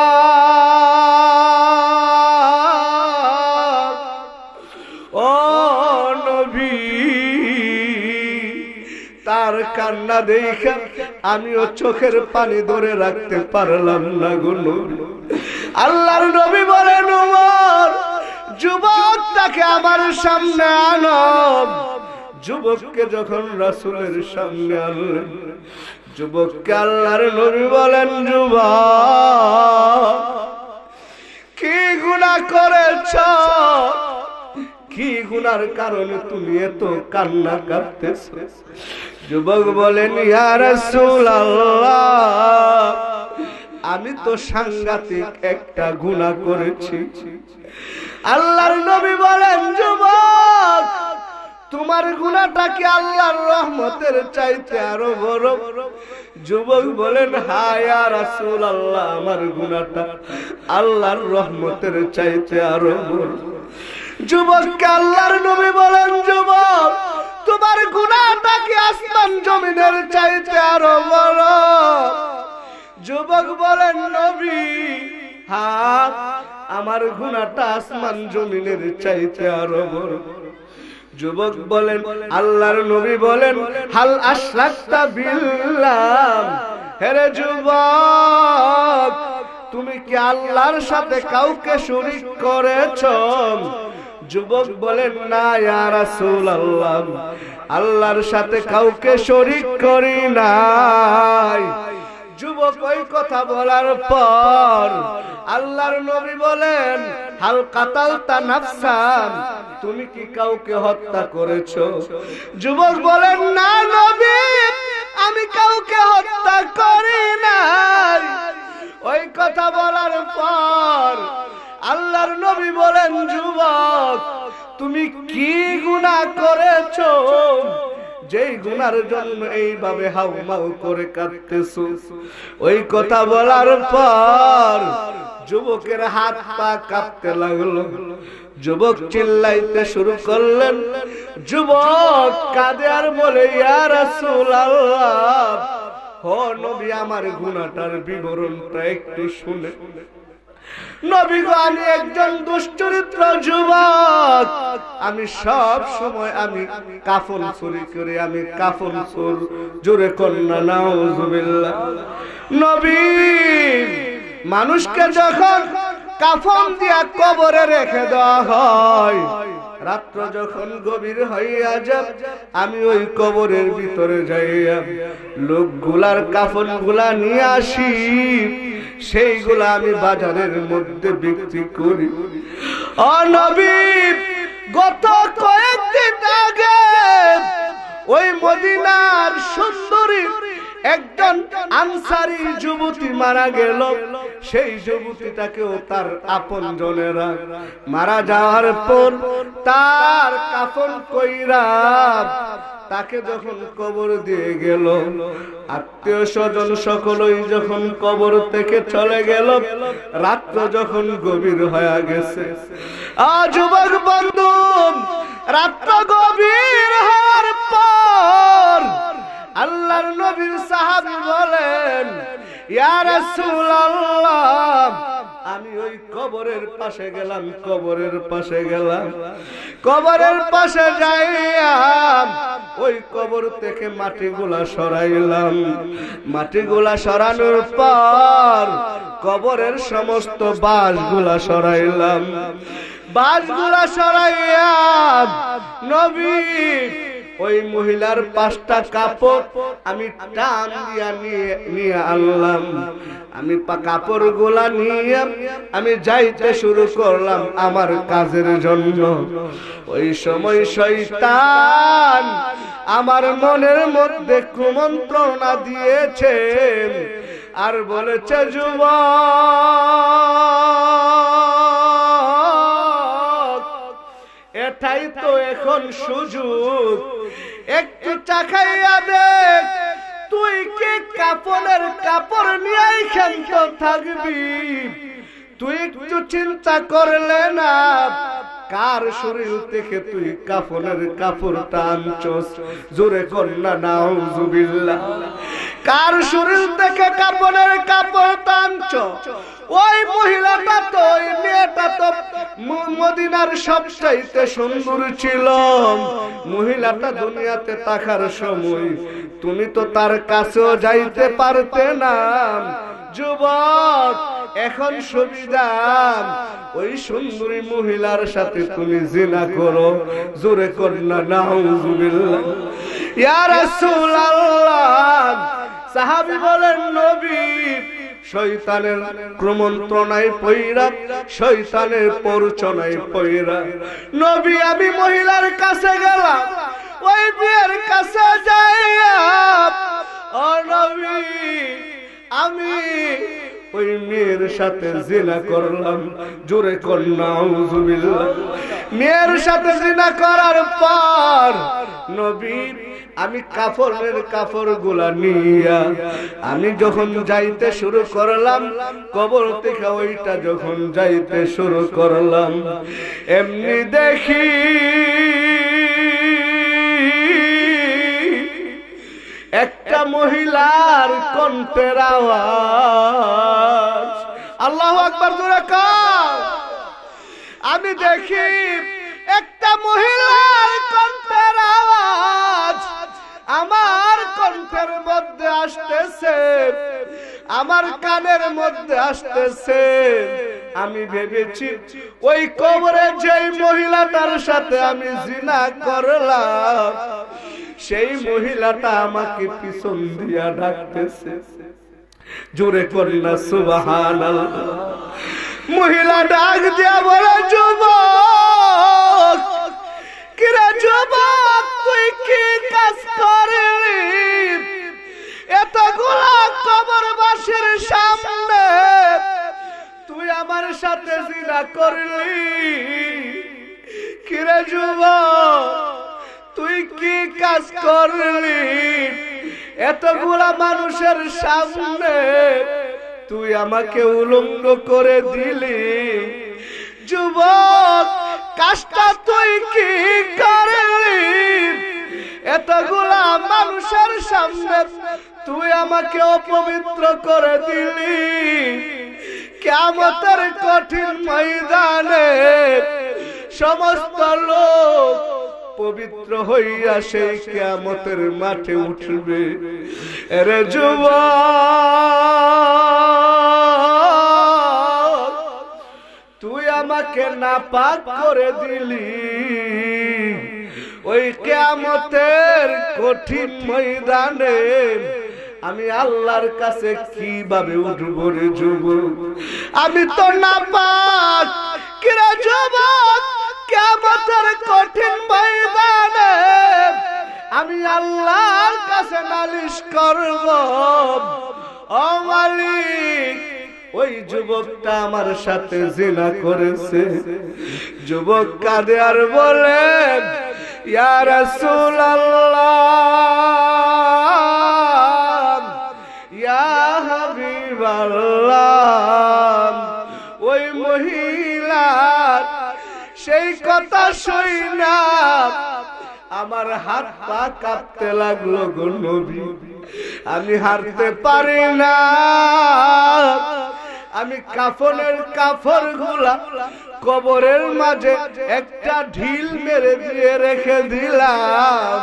তার কান্না দেখা আমিও চোখের পানি ধরে রাখতে পারলাম না গুলো আল্লাহর নবী বলেন যুবক তাকে আমার সামনে আনো যুবককে যখন রাসুলের সামনে আনলেন যুবককে আল্লাহর নবী বলেন যুবক কি গুণা করেছ কি গুণার কারণে তুমি এত কান্না কাঁদতেছ যুবক বলেন ইয়ার আমি তো সাংঘাতিক একটা গুণা করেছি আল্লাহর নবী বলেন যুবক তোমার গুণাটা কি আল্লাহর রহমতের চাইতে আরো বড় যুবক বলেন হায়া রাসুল আল্লাহ আমার গুণাটা আল্লাহর রহমতের চাইতে আরো বড় যুবককে আল্লাহর নবী বলেন যুবক তোমার গুণাটা কি আসমান জমিনের চাইতে আরো বড় যুবক বলেন নবী হ্যাঁ আমার গুণাটা আসমান জমিনের চাইতে আরো বড় যুবক বলেন আল্লাহর নবী বলেন হাল আশলাক্তা বিল্লাম হেরে যুবক তুমি কি আল্লাহর সাথে কাউকে শরীক করেছ যুবক বলেন না আল্লাহ আল্লাহর সাথে কাউকে শরীক করি নাই যুবক ওই কথা বলার পর আল্লাহর নবী বলেন হাল কাতাল তা নাফসান তুমি কি কাউকে হত্যা করেছো যুবক বলেন না নবী আমি কাউকে হত্যা করি নাই ওই কথা বলার পর আল্লাহর নবী বলেন যুবক তুমি কি গুনাহ করেছো যেই গুনার জন্য এইভাবে হাউমাউ করে কাঁদতেছ ওই কথা বলার পর যুবকের হাত পা কাঁপতে লাগলো যুবক চিল্লাইতে শুরু করলেন যুবক কাঁদে আর বলে ইয়ার আল্লাহ ও নবী আমার গুনাটার বিবরণটা একটু শুনে নবীগো আমি একজন দুশ্চরিত্র যুবক আমি সব সময় আমি কাফল চুরি করে আমি কাফল চোর জোরে কন্যা নাউজুবিল্লাহ নবী মানুষকে যখন কাফন দিয়া কবরে রেখে দেওয়া হয় রাত্র যখন গভীর হইয়া যাব আমি ওই কবরের ভিতরে যাইয়া লোকগুলার কাফন গুলা নিয়ে আসি সেইগুলা আমি বাজারের মধ্যে বিক্রি করি অনবী গত কয়েকদিন আগে ওই মদিনার সুন্দরী একজন আনসারি যুবতী মারা গেল সেই যুবতীটাকেও তার আপন জনেরা মারা যাওয়ার পর তার কাফন কইরা তাকে যখন কবর দিয়ে গেল আত্মীয় স্বজন সকলেই যখন কবর থেকে চলে গেল রাত্র যখন গভীর হয়ে গেছে যুবক বন্ধু রাত্র গভীর হওয়ার পর আল্লাহর নবীর সাহাবি বলেন ইয়া রাসূলুল্লাহ আমি ওই কবরের পাশে গেলাম কবরের পাশে গেলাম কবরের পাশে যাইয়া ওই কবর থেকে মাটিগুলা সরাইলাম মাটিগুলা সরানোর পর কবরের সমস্ত বাঁশগুলা সরাইলাম বাঁশগুলা সরাইয়া নবী ওই মহিলার পাঁচটা কাপড় আমি টান দিয়া নিয়ে নিয়ে আনলাম আমি কাপড় গোলা নিয়ে আমি যাইতে শুরু করলাম আমার কাজের জন্য ওই সময় শৈতান আমার মনের মধ্যে কুমন্ত্রণা দিয়েছে আর বলেছে যুবক একটাই তো এখন সুযোগ একটু টাকাইয়া দে তুই কি কাপড়ের কাপড় নিয়ে খেলতে থাকবি তুই একটু চিন্তা করলে না কার শরীর থেকে তুই কাফনের কাপড় টানছস জোরে কন্যা নাও জুবিল্লা কার শরীর থেকে কাপড়ের কাপড় টানছ ওই মহিলাটা তো ওই মেয়েটা তো মদিনার সবচাইতে সুন্দর ছিল মহিলাটা দুনিয়াতে থাকার সময় তুমি তো তার কাছেও যাইতে পারতে না যুবক এখন সুবিধা ওই সুন্দরী মহিলার সাথে তুমি জিনা করো জোরে কন্যা নাউজুবিল্লাহ ইয়া রাসূলুল্লাহ বলেন নবী শৈতানের ক্রমন্ত্রণায় পৈরা শৈতানের পরচনায় পৈরা নবী আমি মহিলার কাছে গেলাম ওই বিয়ের কাছে যাই ও আমি ওই মেয়ের সাথে জেনা করলাম জোরে করলাম মেয়ের সাথে জিনা করার পর নবীর আমি কাফরের কাফর গুলা নিয়া আমি যখন যাইতে শুরু করলাম কবর থেকে ওইটা যখন যাইতে শুরু করলাম এমনি দেখি একটা মহিলার কণ্ঠের আওয়াজ আল্লাহ আকবর জোরে আমি দেখি একটা মহিলার কণ্ঠের আওয়াজ আমার কণ্ঠের মধ্যে আসতেছে আমার কানের মধ্যে আসতেছে আমি ভেবেছি ওই কবরে যেই মহিলাটার সাথে আমি জিনা করলাম সেই মহিলাটা আমাকে পিছন দিয়া ডাকতেছে জোরে না সুবাহান মহিলা ডাক দিয়া বলে যুব কিরা যুবক তুই কি কাজ করলি এতগুলা বাসের সামনে তুই আমার সাথে জিনা করলি কিরে যুব তুই কি কাজ করলি এতগুলা মানুষের সামনে তুই আমাকে উলঙ্গ করে দিলি যুবক কাজটা তুই কি করলি এতগুলা মানুষের সামনে তুই আমাকে অপবিত্র করে দিলি কেমতের কঠিন ময়দানে সমস্ত লোক পবিত্র হইয়া সেই কেমতের মাঠে উঠবে রে যুব তুই আমাকে না পাক করে দিলি ওই কেমতের কঠিন ময়দানে আমি আল্লাহর কাছে কিভাবে উঠব রে আমি তো না পাক কিরা যুবক কেয়ামতের কঠিন ময়দানে আমি আল্লাহর কাছে নালিশ করব ও মালিক ওই যুবকটা আমার সাথে জিনা করেছে যুবক কাঁদে আর বলে ইয়ার সুলাল্লাহ ইয়া হাবিবাল্লাহ ওই মহিলা সেই কথা শুইনা আমার হাত পা কাঁপতে লাগলো গো নবী আমি হারতে পারি না আমি কাফনের কাফর গুলা কবরের মাঝে একটা ঢিল মেরে দিয়ে রেখে দিলাম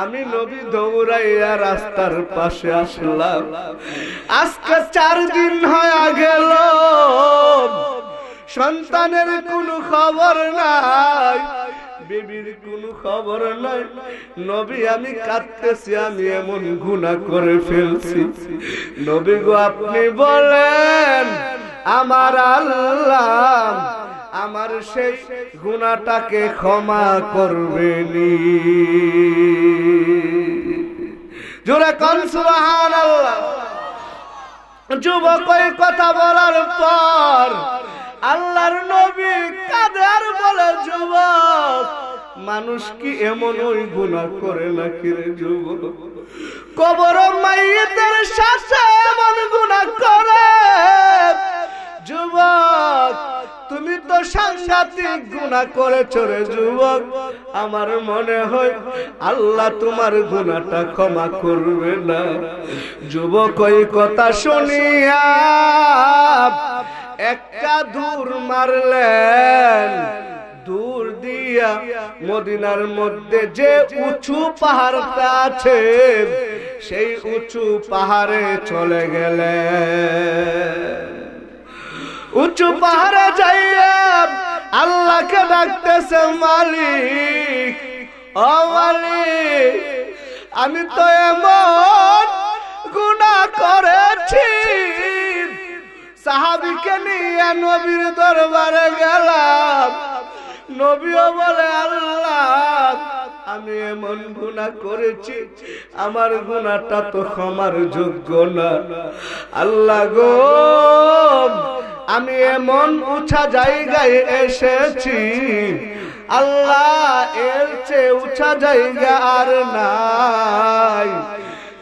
আমি নবী দৌড়াইয়া রাস্তার পাশে আসলাম আজকে চার দিন হয়ে গেল সন্তানের কোনো খবর নাই বেবির কোন খবর নাই নবী আমি কাঁদতেছি আমি এমন গুণা করে ফেলছি নবী গো আপনি বলেন আমার আল্লাহ আমার সেই গুণাটাকে ক্ষমা করবেনি জোরে কনসুলাহান আল্লাহ যুবক কথা বলার পর আল্লাহর নবী কাদের বলে যুবক মানুষ কি এমন ওই গুণা করে নাকি রে যুবক কবর মাইয়েতের শাসে এমন গুণা করে যুবক তুমি তো সাংসাতিক গুণা করে চলে যুবক আমার মনে হয় আল্লাহ তোমার গুণাটা ক্ষমা করবে না যুবক ওই কথা শুনিয়া একটা দূর মারলেন দূর দিয়া মদিনার মধ্যে যে উঁচু পাহাড়টা আছে সেই উঁচু পাহাড়ে চলে গেলে উঁচু পাহাড়ে যাইয়া আল্লাহকে ডাকতেছে মালিক ও মালিক আমি তো এমন গুণা করেছি সাহাবিকে নিয়ে নবীর দরবারে গেলাম নবীও বলে আল্লাহ আমি এমন গুণা করেছি আমার গুণাটা তো ক্ষমার যোগ্য না আল্লাহ গো আমি এমন উঁচা জায়গায় এসেছি আল্লাহ এর চেয়ে উঁচা জায়গা আর নাই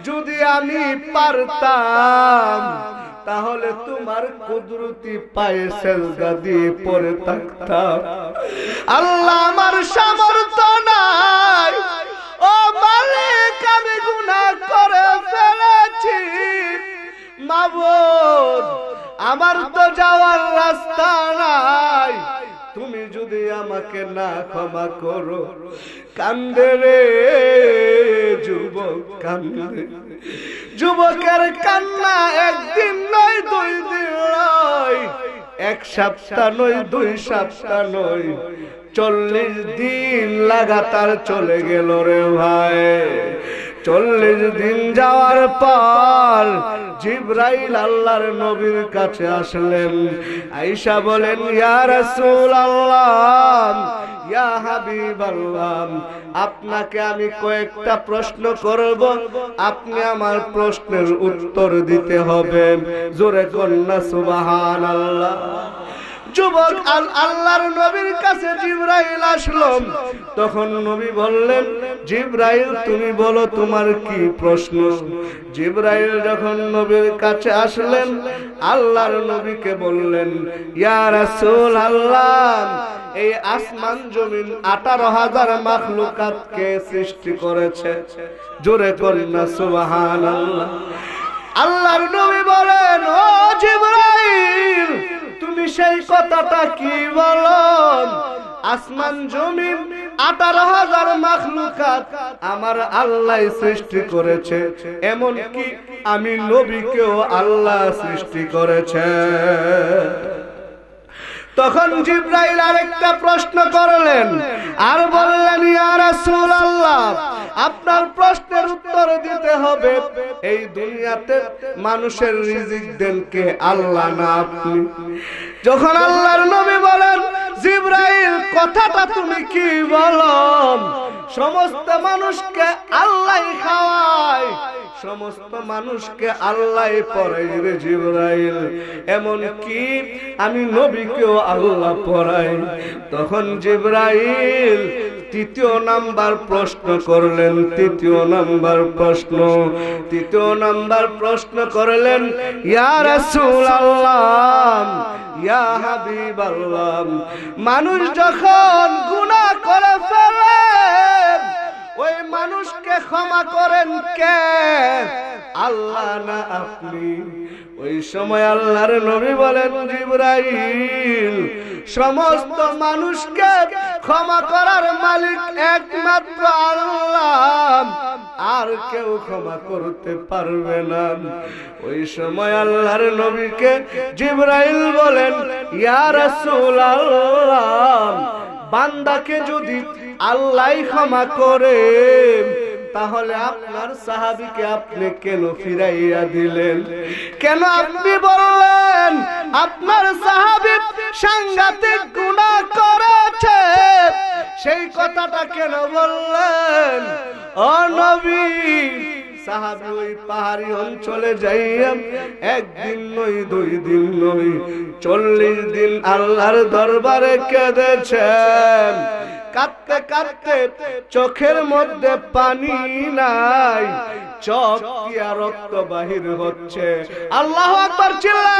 যদি আমি পারতাম তাহলে তোমার কুদরতি পায়ে সেজদা দিয়ে পড়ে থাকতাম আল্লাহ আমার সামর্থ্য নাই ও মালিক আমি গুনাহ করে ফেলেছি মাবুদ আমার তো যাওয়ার রাস্তা নাই তুমি যদি আমাকে না ক্ষমা করো কান্দে রে যুবক কান্দে যুবকের কান্না একদিন নয় দুই দিন নয় এক সপ্তাহ নয় দুই সপ্তাহ নয় চল্লিশ দিন লাগাতার চলে গেল রে ভাই চল্লিশ দিন যাওয়ার পর জিব্রাইল আল্লাহর নবীর কাছে আসলেন আইসা বলেন ইয়ার সুল আল্লাহ ইয়া আল্লাহ আপনাকে আমি কয়েকটা প্রশ্ন করব আপনি আমার প্রশ্নের উত্তর দিতে হবে জোরে কন্যা সুবাহান আল্লাহ যুবক আল আল্লাহর নবীর কাছে জিব্রাইল আসলো তখন নবী বললেন জিব্রাইল তুমি বলো তোমার কি প্রশ্ন জিব্রাইল যখন নবীর কাছে আসলেন আল্লাহর নবীকে বললেন ইয়া রাসূল আল্লাহ এই আসমান জমিন আঠারো হাজার মাখলুকাতকে সৃষ্টি করেছে জোরে করেন না সুবহানাল্লাহ আল্লাহর নবী বলেন ও জিব্রাইল তুমি সেই কথাটা কি বলো আসমান জমিন আঠারো হাজার মাখলুকাত আমার আল্লাহ সৃষ্টি করেছে এমন কি আমি নবীকেও আল্লাহ সৃষ্টি করেছে তখন জিব্রাইল আরেকটা প্রশ্ন করলেন আর বললেন ইয়া রাসূলুল্লাহ আপনার প্রশ্নের উত্তর দিতে হবে এই দুনিয়াতে মানুষের রিজিক দেন কে আল্লাহ না আপনি যখন আল্লাহর নবী বলেন জিব্রাইল কথাটা তুমি কি বলো সমস্ত মানুষকে আল্লাহ খাওয়ায় সমস্ত মানুষকে আল্লাহ পড়াই রে জিব্রাইল এমন কি আমি নবীকেও আল্লাহ পড়াই তখন জিব্রাইল তৃতীয় নাম্বার প্রশ্ন করলেন তৃতীয় নাম্বার প্রশ্ন তৃতীয় নাম্বার প্রশ্ন করলেন ইয়ার আল্লাহ ইয়া হাবিব আল্লাহ মানুষ যখন গুণা করে ফেলে ওই মানুষকে ক্ষমা করেন কে আল্লাহ না আপনি ওই সময় আল্লাহর নবী বলেন জিব্রাইল সমস্ত মানুষকে ক্ষমা করার মালিক একমাত্র আল্লাহ আর কেউ ক্ষমা করতে পারবে না ওই সময় আল্লাহর নবীকে জিব্রাইল বলেন ইয়া রাসূল আল্লাহ বান্দাকে যদি আল্লাহ ক্ষমা করে করেন তাহলে আপনার সাহাবিকে আপনি কেন ফিরাইয়া দিলেন কেন আপনি বললেন আপনার সাহাবি সাংঘাতিক গুণা করেছে সেই কথাটা কেন বললেন অনবী সাহাবি ওই পাহাড়ি অঞ্চলে যাইয়া একদিন নই দুই দিন নই চল্লিশ দিন আল্লাহর দরবারে কেঁদেছেন কাঁদতে কাঁদতে চোখের মধ্যে পানি নাই চোখ কিয়া রক্ত বাহির হচ্ছে আল্লাহ একবার চিল্লা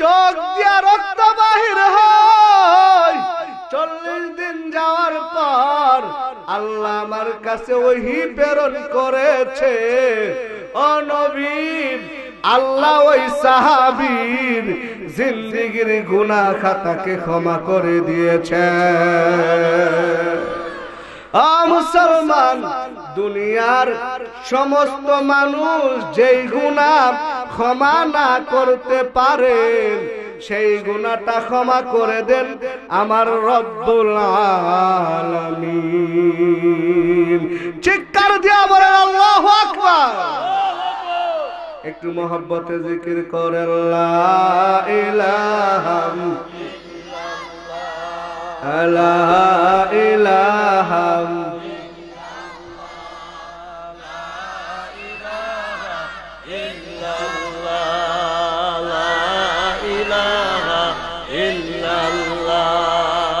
চোখ দিয়া রক্ত বাহির হয় চল্লিশ দিন যাওয়ার পর আল্লাহ আমার কাছে ওই প্রেরণ করেছে অনবীর আল্লাহ ওই সাহাবীর জিন্দিগির গুনা খাতাকে ক্ষমা করে দিয়েছে মুসলমান দুনিয়ার সমস্ত মানুষ যেই গুণা ক্ষমা না করতে পারে সেই গুণাটা ক্ষমা করে দেন আমার রব্বুল আলামিন চিৎকার দিয়া বলেন আল্লাহু আকবার একটু মহব্বতে জিকির করে ইলাহাম ইলাহাম ইল্লাল্লাহ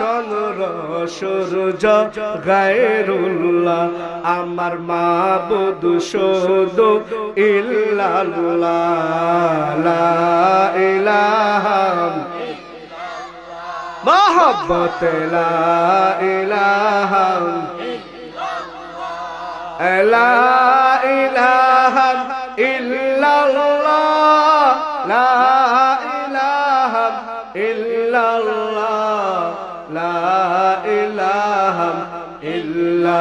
চন্দ্র সূর্য গায়রুল্লাহ আমার মা বধু শুধু ইল্লাল্লাহ ইলাহাম محبت لا إله لا إله إلا الله لا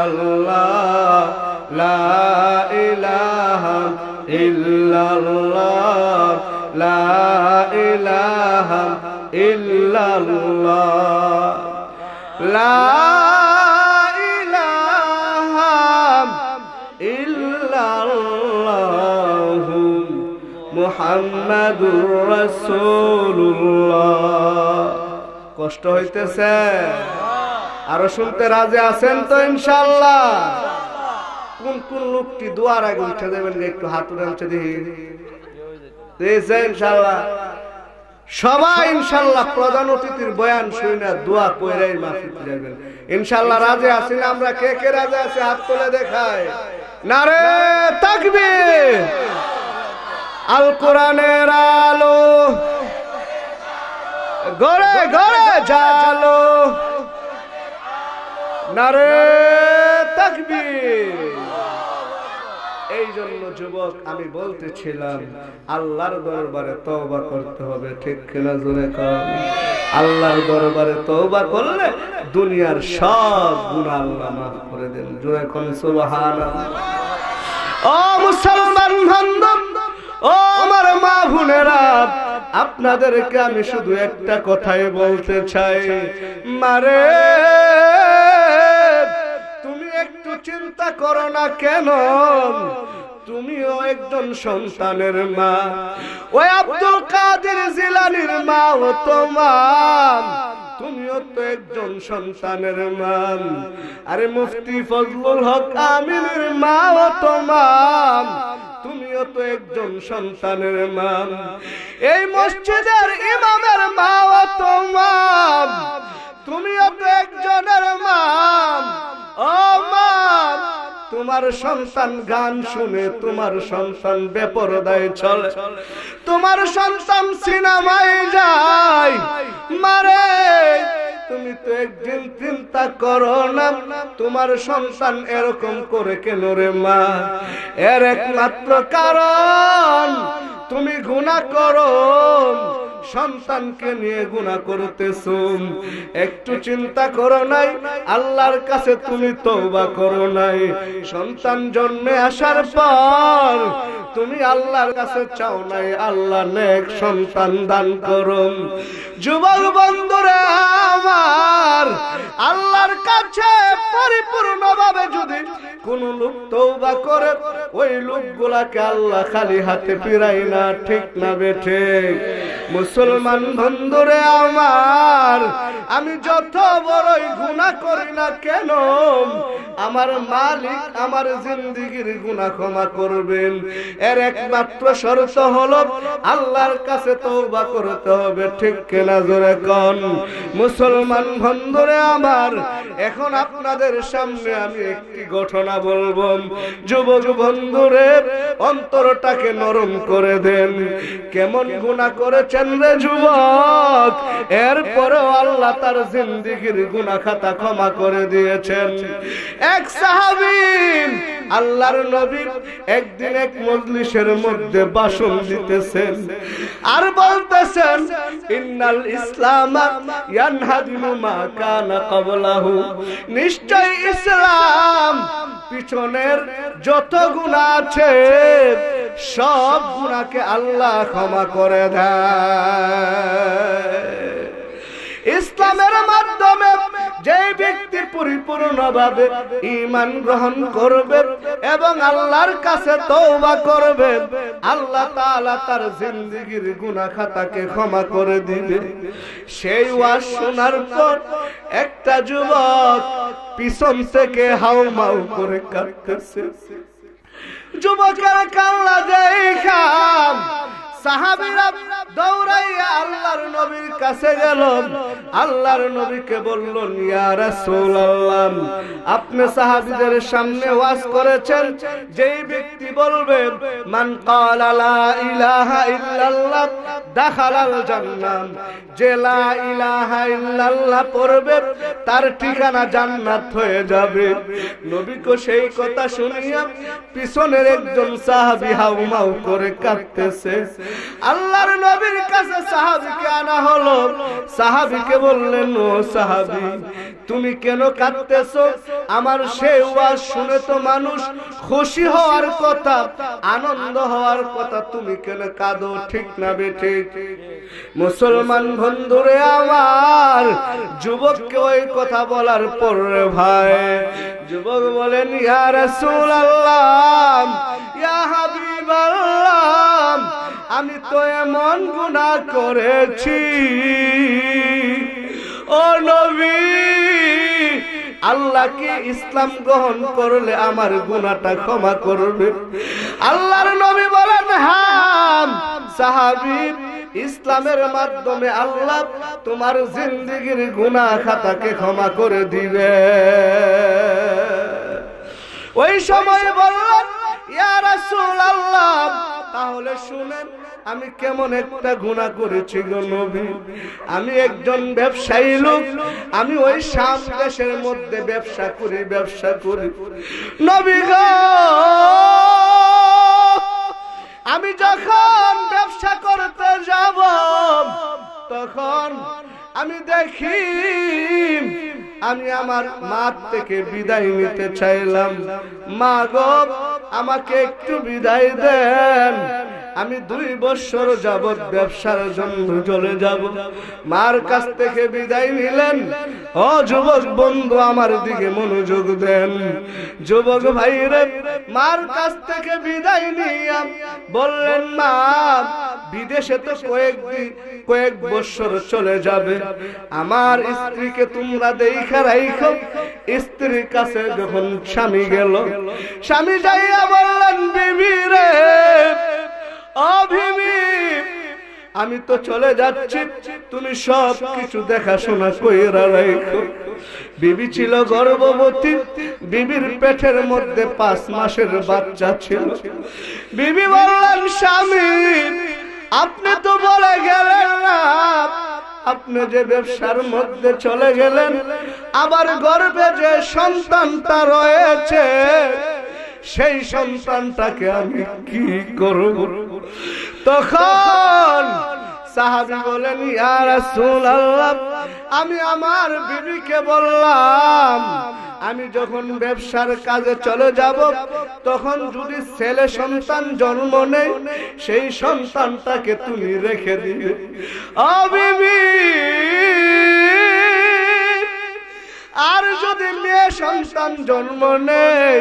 ইল্লাল্লাহ লা ইলাহা ইল্লাল্লাহ লা ইলাহা ইল্লাল্লাহ লা কষ্ট হইতেছে আরো শুনতে রাজি আছেন তো ইনশাল্লাহ কোন কোন লোকটি দুয়ার আগে উঠে দেবেন একটু হাত উঠে দিয়েছে ইনশাল্লাহ সবাই ইনশাল্লাহ প্রধান অতিথির বয়ান শুনে দোয়া কইরাই মাফি যাবেন ইনশাল্লাহ রাজে আছি আমরা কে কে রাজে আছি হাত তুলে দেখায় নারে তাকবে আল কোরআনের আলো গড়ে গড়ে জালো নারে তাকবীর এই জন্য যুবক আমি বলতেছিলাম আল্লাহর দরবারে তওবা করতে হবে ঠিক খেলা জোরে কর আল্লাহর দরবারে তওবা করলে দুনিয়ার সব গুনাহ আল্লাহ মাফ করে দেন জোরে কোন সুবহানাল্লাহ ও মুসলমান বান্ধব ও আমার মা বোনেরা আপনাদেরকে আমি শুধু একটা কথাই বলতে চাই মারে চিন্তা করো না কেন তুমিও একজন সন্তানের মা ওই আব্দুল কাদের জিলানির মা ও তোমার তুমিও তো একজন সন্তানের মা আরে মুফতি ফজলুল হক আমিনের মা ও তোমার তুমিও তো একজন সন্তানের মা এই মসজিদের ইমামের মা ও তোমার তুমিও তো একজনের তোমার সন্তান গান শুনে তোমার সন্তান বেপরদায় চলে তোমার সন্তান সিনেমায় যায় মারে তুমি তো একদিন চিন্তা করো না তোমার সন্তান এরকম করে কেন রে মা এর একমাত্র কারণ তুমি গুণা করো সন্তানকে নিয়ে গুণা করতেছ একটু চিন্তা করো নাই আল্লাহর কাছে তুমি তওবা করো নাই সন্তান জন্মে আসার পর তুমি আল্লাহর কাছে চাও নাই আল্লাহ নেক সন্তান দান করো যুবক বন্ধুরে আমার আল্লাহর কাছে পরিপূর্ণভাবে যদি কোন লোক বা করে ওই লোকগুলাকে আল্লাহ খালি হাতে ফিরাই না ঠিক না বেঠে মুসলমান বন্ধুরে আমার আমি যত বড়ই গুণা করি না কেন আমার মালিক আমার জিন্দিগির গুণা ক্ষমা করবেন এর একমাত্র শর্ত হলো আল্লাহর কাছে তওবা করতে হবে ঠিক কেনা জোরে কন মুসলমান বন্ধুরে আমার এখন আপনাদের সামনে আমি একটি ঘটনা বলবো যুব বন্ধুরে অন্তরটাকে নরম করে দেন কেমন গুণা করেছেন রে যুবক এরপরেও আল্লাহ তার জিন্দিগির গুনা খাতা ক্ষমা করে দিয়েছেন এক সাহাবিন আল্লাহর নবী একদিন এক মজলিসের মধ্যে বাসন দিতেছেন আর বলতেছেন ইন্নাল ইসলাম ইয়ানহাদু মা কানা ক্বাবলাহু নিশ্চয় ইসলাম পিছনের যত গুণা আছে সব গুণাকে আল্লাহ ক্ষমা করে দেয় ইসলামের মাধ্যমে যে ব্যক্তি পরিপূর্ণভাবে ইমান গ্রহণ করবে এবং আল্লাহর কাছে তৌবা করবে আল্লাহ তাআলা তার জিন্দিগির গুনা খাতাকে ক্ষমা করে দিবে সেই ওয়াজ শোনার পর একটা যুবক পিছন থেকে হাউ মাউ করে কাটতেছে যুবকের কান্না দেখাম দৌড়াইয়া নবীর কাছে গেল আপনি সাহাবিদের সামনে ওয়াজ করেছেন যেই ব্যক্তি বলবেন মান ইলাহা ইলাহা তার ঠিকানা জান্নাত হয়ে যাবে নবীকে সেই কথা শুনিয়া পিছনের একজন সাহাবি হাউমাউ করে কাঁদতেছে আল্লাহর নবীর কাছে সাহাবিকে আনা হলো সাহাবিকে বললেন ও সাহাবি তুমি কেন কাঁদতেছ আমার সেই ওয়াজ শুনে তো মানুষ খুশি হওয়ার কথা আনন্দ হওয়ার কথা তুমি কেন কাঁদো ঠিক না বেঠে মুসলমান বন্ধুরে আমার যুবককে ওই কথা বলার পর ভাই যুবক বলেন ইয়া রাসূল আল্লাহ ইয়া হাবিব আল্লাহ আমি তো এমন গুণা করেছি ও নবী আল্লাহকে ইসলাম গ্রহণ করলে আমার গুণাটা ক্ষমা করবে আল্লাহর নবী বলেন হাম সাহাবি ইসলামের মাধ্যমে আল্লাহ তোমার জিন্দগির গুণা খাতাকে ক্ষমা করে দিবে ওই সময় বললেন তাহলে শুনেন আমি কেমন একটা গুণা করেছি গো নবী আমি একজন ব্যবসায়ী লোক আমি ওই সাত দেশের মধ্যে ব্যবসা করি ব্যবসা করি নবী গ আমি যখন ব্যবসা করতে যাব তখন আমি দেখি আমি আমার মা থেকে বিদায় নিতে চাইলাম মা গো আমাকে একটু বিদায় দেন আমি দুই বছর যাবৎ ব্যবসার জন্য চলে যাব মার কাছ থেকে বিদায় নিলেন ও যুবক বন্ধু আমার দিকে মনোযোগ দেন যুবক ভাইরে মার কাছ থেকে বিদায় নিয়ে বললেন মা বিদেশে তো কয়েক কয়েক বছর চলে যাবে আমার স্ত্রীকে তোমরা দেখা রাইখ স্ত্রীর কাছে যখন স্বামী গেল স্বামী যাইয়া বললেন বিবি অভিমি আমি তো চলে যাচ্ছি তুমি সব কিছু দেখাশোনা কইরা রাইখো বিবি ছিল গর্ভবতী বিবির পেটের মধ্যে পাঁচ মাসের বাচ্চা ছিল বিবি বললেন স্বামী আপনি তো বলে গেলেন না আপনি যে ব্যবসার মধ্যে চলে গেলেন আবার গর্বে যে সন্তানটা রয়েছে সেই সন্তানটাকে আমি কি করব তখন সাহাবি বলেন ইয়ার আমি আমার বিবিকে বললাম আমি যখন ব্যবসার কাজে চলে যাব তখন যদি ছেলে সন্তান জন্ম নেই সেই সন্তানটাকে তুমি রেখে দিবে অবিবি আর যদি মেয়ে সন্তান জন্ম নেয়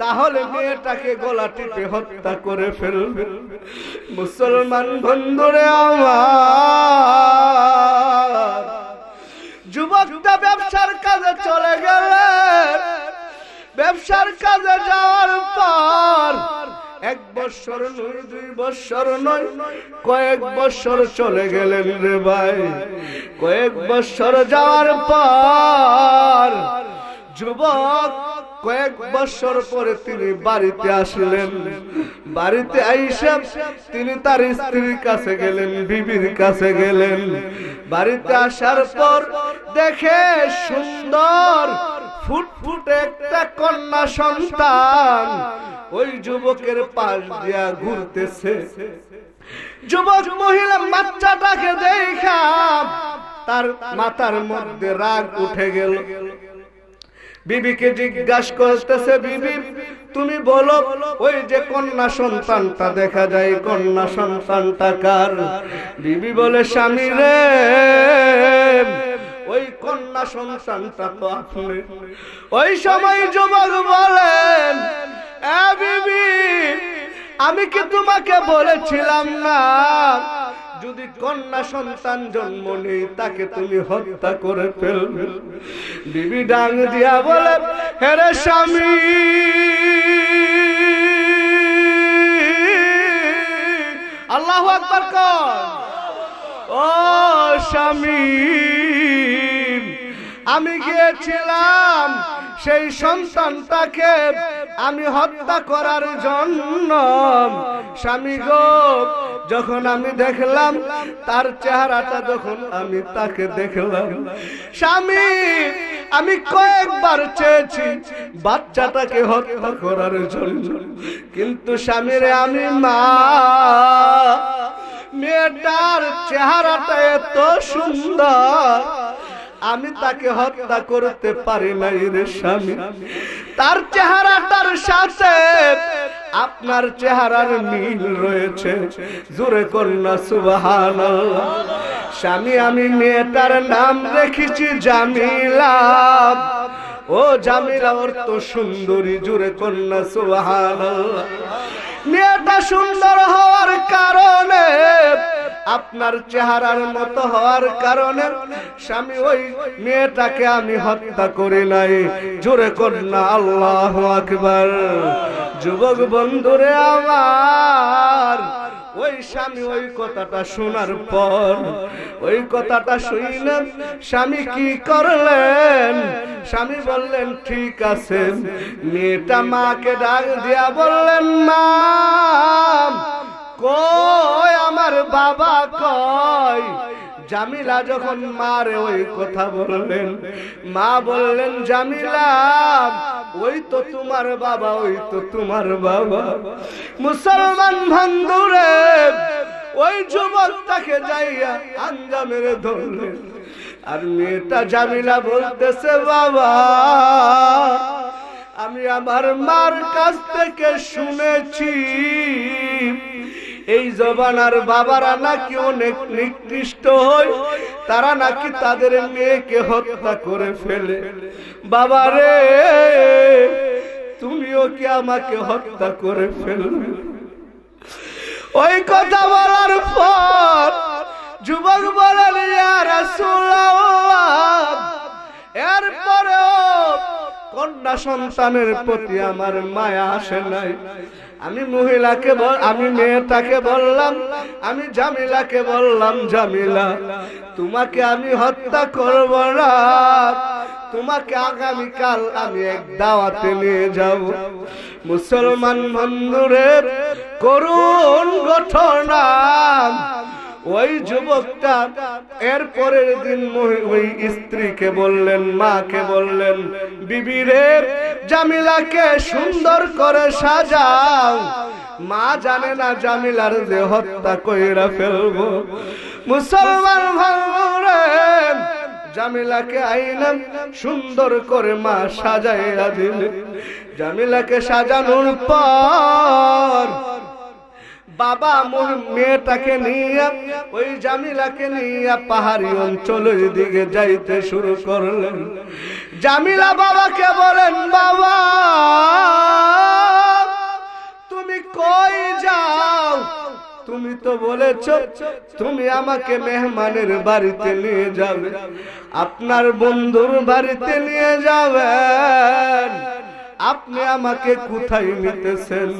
তাহলে মেয়েটাকে গলা টিপে হত্যা করে ফেলবে মুসলমান বন্ধুরে আমার যুবকটা ব্যবসার কাজে চলে গেলেন ব্যবসার কাজে যাওয়ার পর এক বৎসর নয় দুই বৎসর নয় কয়েক বৎসর চলে গেলেন রে ভাই কয়েক বছর যাওয়ার পর যুবক কয়েক বছর পরে তিনি বাড়িতে আসলেন বাড়িতে আইসা তিনি তার স্ত্রীর কাছে গেলেন বিবির কাছে গেলেন বাড়িতে আসার পর দেখে সুন্দর ফুটফুটে একটা কন্যা সন্তান ওই যুবকের পাশ দিয়া ঘুরতেছে যুবক মহিলা বাচ্চাটাকে দেখা তার মাথার মধ্যে রাগ উঠে গেল বিবিকে জিজ্ঞাসা করতেছে বিবি তুমি বলো ওই যে কন্যা সন্তানটা দেখা যায় কন্যা সন্তানটা কার বিবি বলে স্বামী রে ওই কন্যা সন্তানটা তো আপনি ওই সময় যুবক বলেন আমি কি তোমাকে বলেছিলাম না যদি কন্যা সন্তান জন্ম নেই তাকে তুমি হত্যা করে ফেলবে বিবি ডাং দিয়া বলে হেরে স্বামী আল্লাহ আকবর কর ও স্বামী আমি গিয়েছিলাম সেই সন্তানটাকে আমি হত্যা করার জন্য স্বামী গো যখন আমি দেখলাম তার চেহারাটা যখন আমি তাকে দেখলাম স্বামী আমি কয়েকবার চেয়েছি বাচ্চাটাকে হত্যা করার জন্য কিন্তু স্বামীরে আমি মা মেয়েটার চেহারাটা এত সুন্দর আমি তাকে হত্যা করতে পারি নাই রে স্বামী তার চেহারাটার সাথে আপনার চেহারার মিল রয়েছে জোরে কন্যা সুবাহান স্বামী আমি মেয়েটার নাম রেখেছি জামিলা ও জামিরা ওর তো সুন্দরী জুড়ে কন্যা সুহান মেয়েটা সুন্দর হওয়ার কারণে আপনার চেহারার মতো হওয়ার কারণে স্বামী ওই মেয়েটাকে আমি হত্যা করি নাই জোরে কন্যা আল্লাহ আকবার যুবক বন্ধুরে আমার স্বামী ওই কথাটা শোনার পর ওই কথাটা শুনলেন স্বামী কি করলেন স্বামী বললেন ঠিক আছে মেয়েটা মাকে ডাক দিয়া বললেন মা কয় আমার বাবা কয় জামিলা যখন মারে ওই কথা বললেন মা বললেন জামিলা ওই তো তোমার বাবা ওই তো তোমার বাবা মুসলমান ভাঙ্গুরে ওই তাকে যাইয়া আঞ্জা মেরে ধরলেন আর মেয়েটা জামিলা বলতেছে বাবা আমি আমার মার কাছ থেকে শুনেছি এই জবানার বাবারা নাকি অনেক নিকৃষ্ট হয় তারা নাকি তাদের মেয়েকে হত্যা করে ফেলে বাবারে তুমিও কি আমাকে হত্যা করে ফেলবে ওই কথা বলার পর যুবক বলেন এরপরেও কন্যা সন্তানের প্রতি আমার মায়া আসে নাই আমি মহিলাকে বল আমি মেয়েটাকে বললাম আমি জামিলাকে বললাম জামিলা তোমাকে আমি হত্যা করব না তোমাকে আগামীকাল আমি এক দাওয়াতে নিয়ে যাব মুসলমান বন্ধুরের করুণ ঘটনা ওই যুবকটা এর পরের দিন ওই স্ত্রীকে বললেন মাকে বললেন বিবিরে জামিলাকে সুন্দর করে সাজাও মা জানে না জামিলার যে হত্যা কইরা ফেলবো মুসলমান ভাঙরে জামিলাকে আইলাম সুন্দর করে মা সাজাইয়া দিল জামিলাকে সাজানোর পর বাবা মেয়েটাকে নিয়ে ওই জামিলাকে নিয়ে পাহাড়ি অঞ্চলের দিকে যাইতে শুরু করলেন জামিলা বাবাকে বলেন বাবা তুমি কই যাও তুমি তো বলেছ তুমি আমাকে মেহমানের বাড়িতে নিয়ে যাবে আপনার বন্ধুর বাড়িতে নিয়ে যাবেন আপনি আমাকে কোথায় নিতেছেন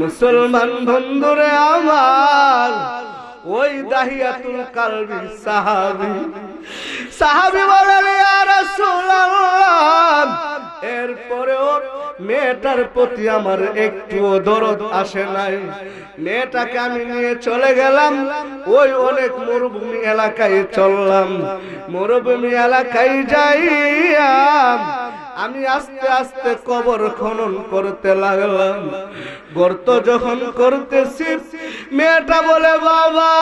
মুসলমান বন্ধুরে আমার ওই দাহিয়াতুল কালবি সাহাবি সাহাবি বলেন এরপরেও মেয়েটার প্রতি আমার একটুও দরদ আসে নাই মেয়েটাকে আমি নিয়ে চলে গেলাম ওই অনেক মরুভূমি এলাকায় চললাম মরুভূমি এলাকায় যাইয়া আমি আস্তে আস্তে কবর খনন করতে লাগলাম গর্ত যখন করতেছি মেয়েটা বলে বাবা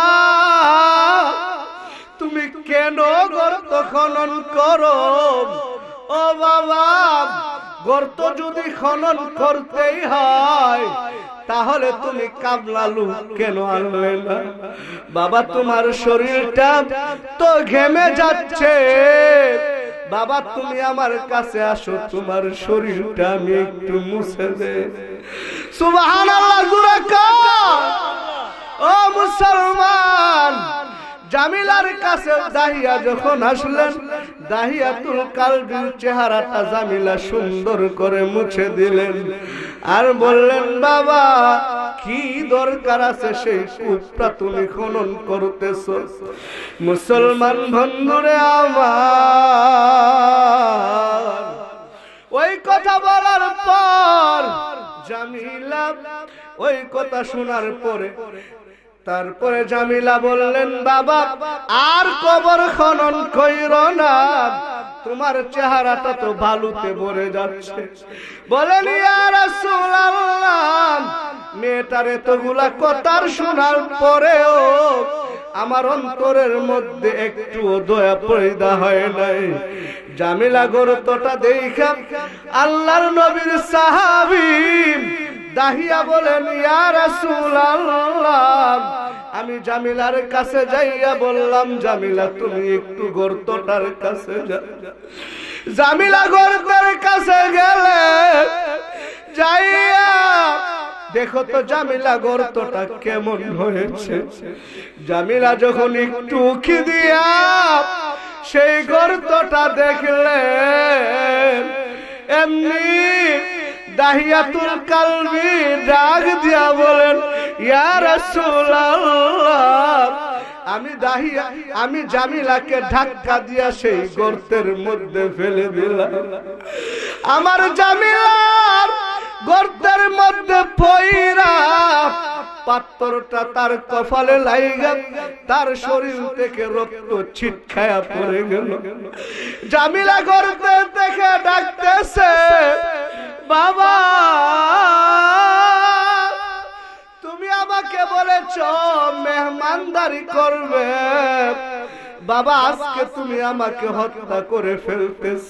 তুমি কেন গর্ত খনন করো ও বাবা গর্ত যদি খনন করতেই হয় তাহলে তুমি কাবলালু কেন আনলে না বাবা তোমার শরীরটা তো ঘেমে যাচ্ছে বাবা তুমি আমার কাছে আসো তোমার শরীরটা আমি একটু মুছে দে সুবহানাল্লাহ জোরে ও মুসলমান জামিলার কাছে দাহিয়া যখন আসলেন দাহিয়াতুল কালবির চেহারাটা জামিলা সুন্দর করে মুছে দিলেন আর বললেন বাবা কি দরকার আছে সেই কূপটা তুমি খনন করতেছ মুসলমান বন্ধুরে আমার ওই কথা বলার পর জামিলা ওই কথা শোনার পরে তারপরে জামিলা বললেন বাবা আর কবর খনন কইর না তোমার চেহারাটা তো ভালুতে ভরে যাচ্ছে বলেন মেয়েটার গুলা কথার শোনার পরেও আমার অন্তরের মধ্যে একটু দয়া পয়দা হয় নাই জামিলা গরতটা দেখা আল্লাহর নবীর সাহাবি দাহিয়া বলেন আমি জামিলার কাছে যাইয়া বললাম জামিলা তুমি একটু গর্তটার কাছে জামিলা গর্তের কাছে গেলে যাইয়া দেখো তো জামিলা গর্তটা কেমন হয়েছে জামিলা যখন একটু উখি দিয়া সেই গর্তটা দেখলে এমনি দাহিয়াতুল কালবি ডাক দিয়া বলেন ইয়া রাসূলুল্লাহ আমি দাহিয়া আমি জামিলাকে ঢাক্কা দিয়া সেই গর্তের মধ্যে ফেলে দিলাম আমার জামিলার গর্তের মধ্যে পয়রা পাত্রটা তার কপালে লাইগা তার শরীর থেকে রক্ত ছিটকায়া পড়ে গেল জামিলা গর্তে দেখে ডাকতেছে বাবা আমাকে বলেছ মেহমানদারি করবে বাবা আজকে তুমি আমাকে হত্যা করে ফেলতেছ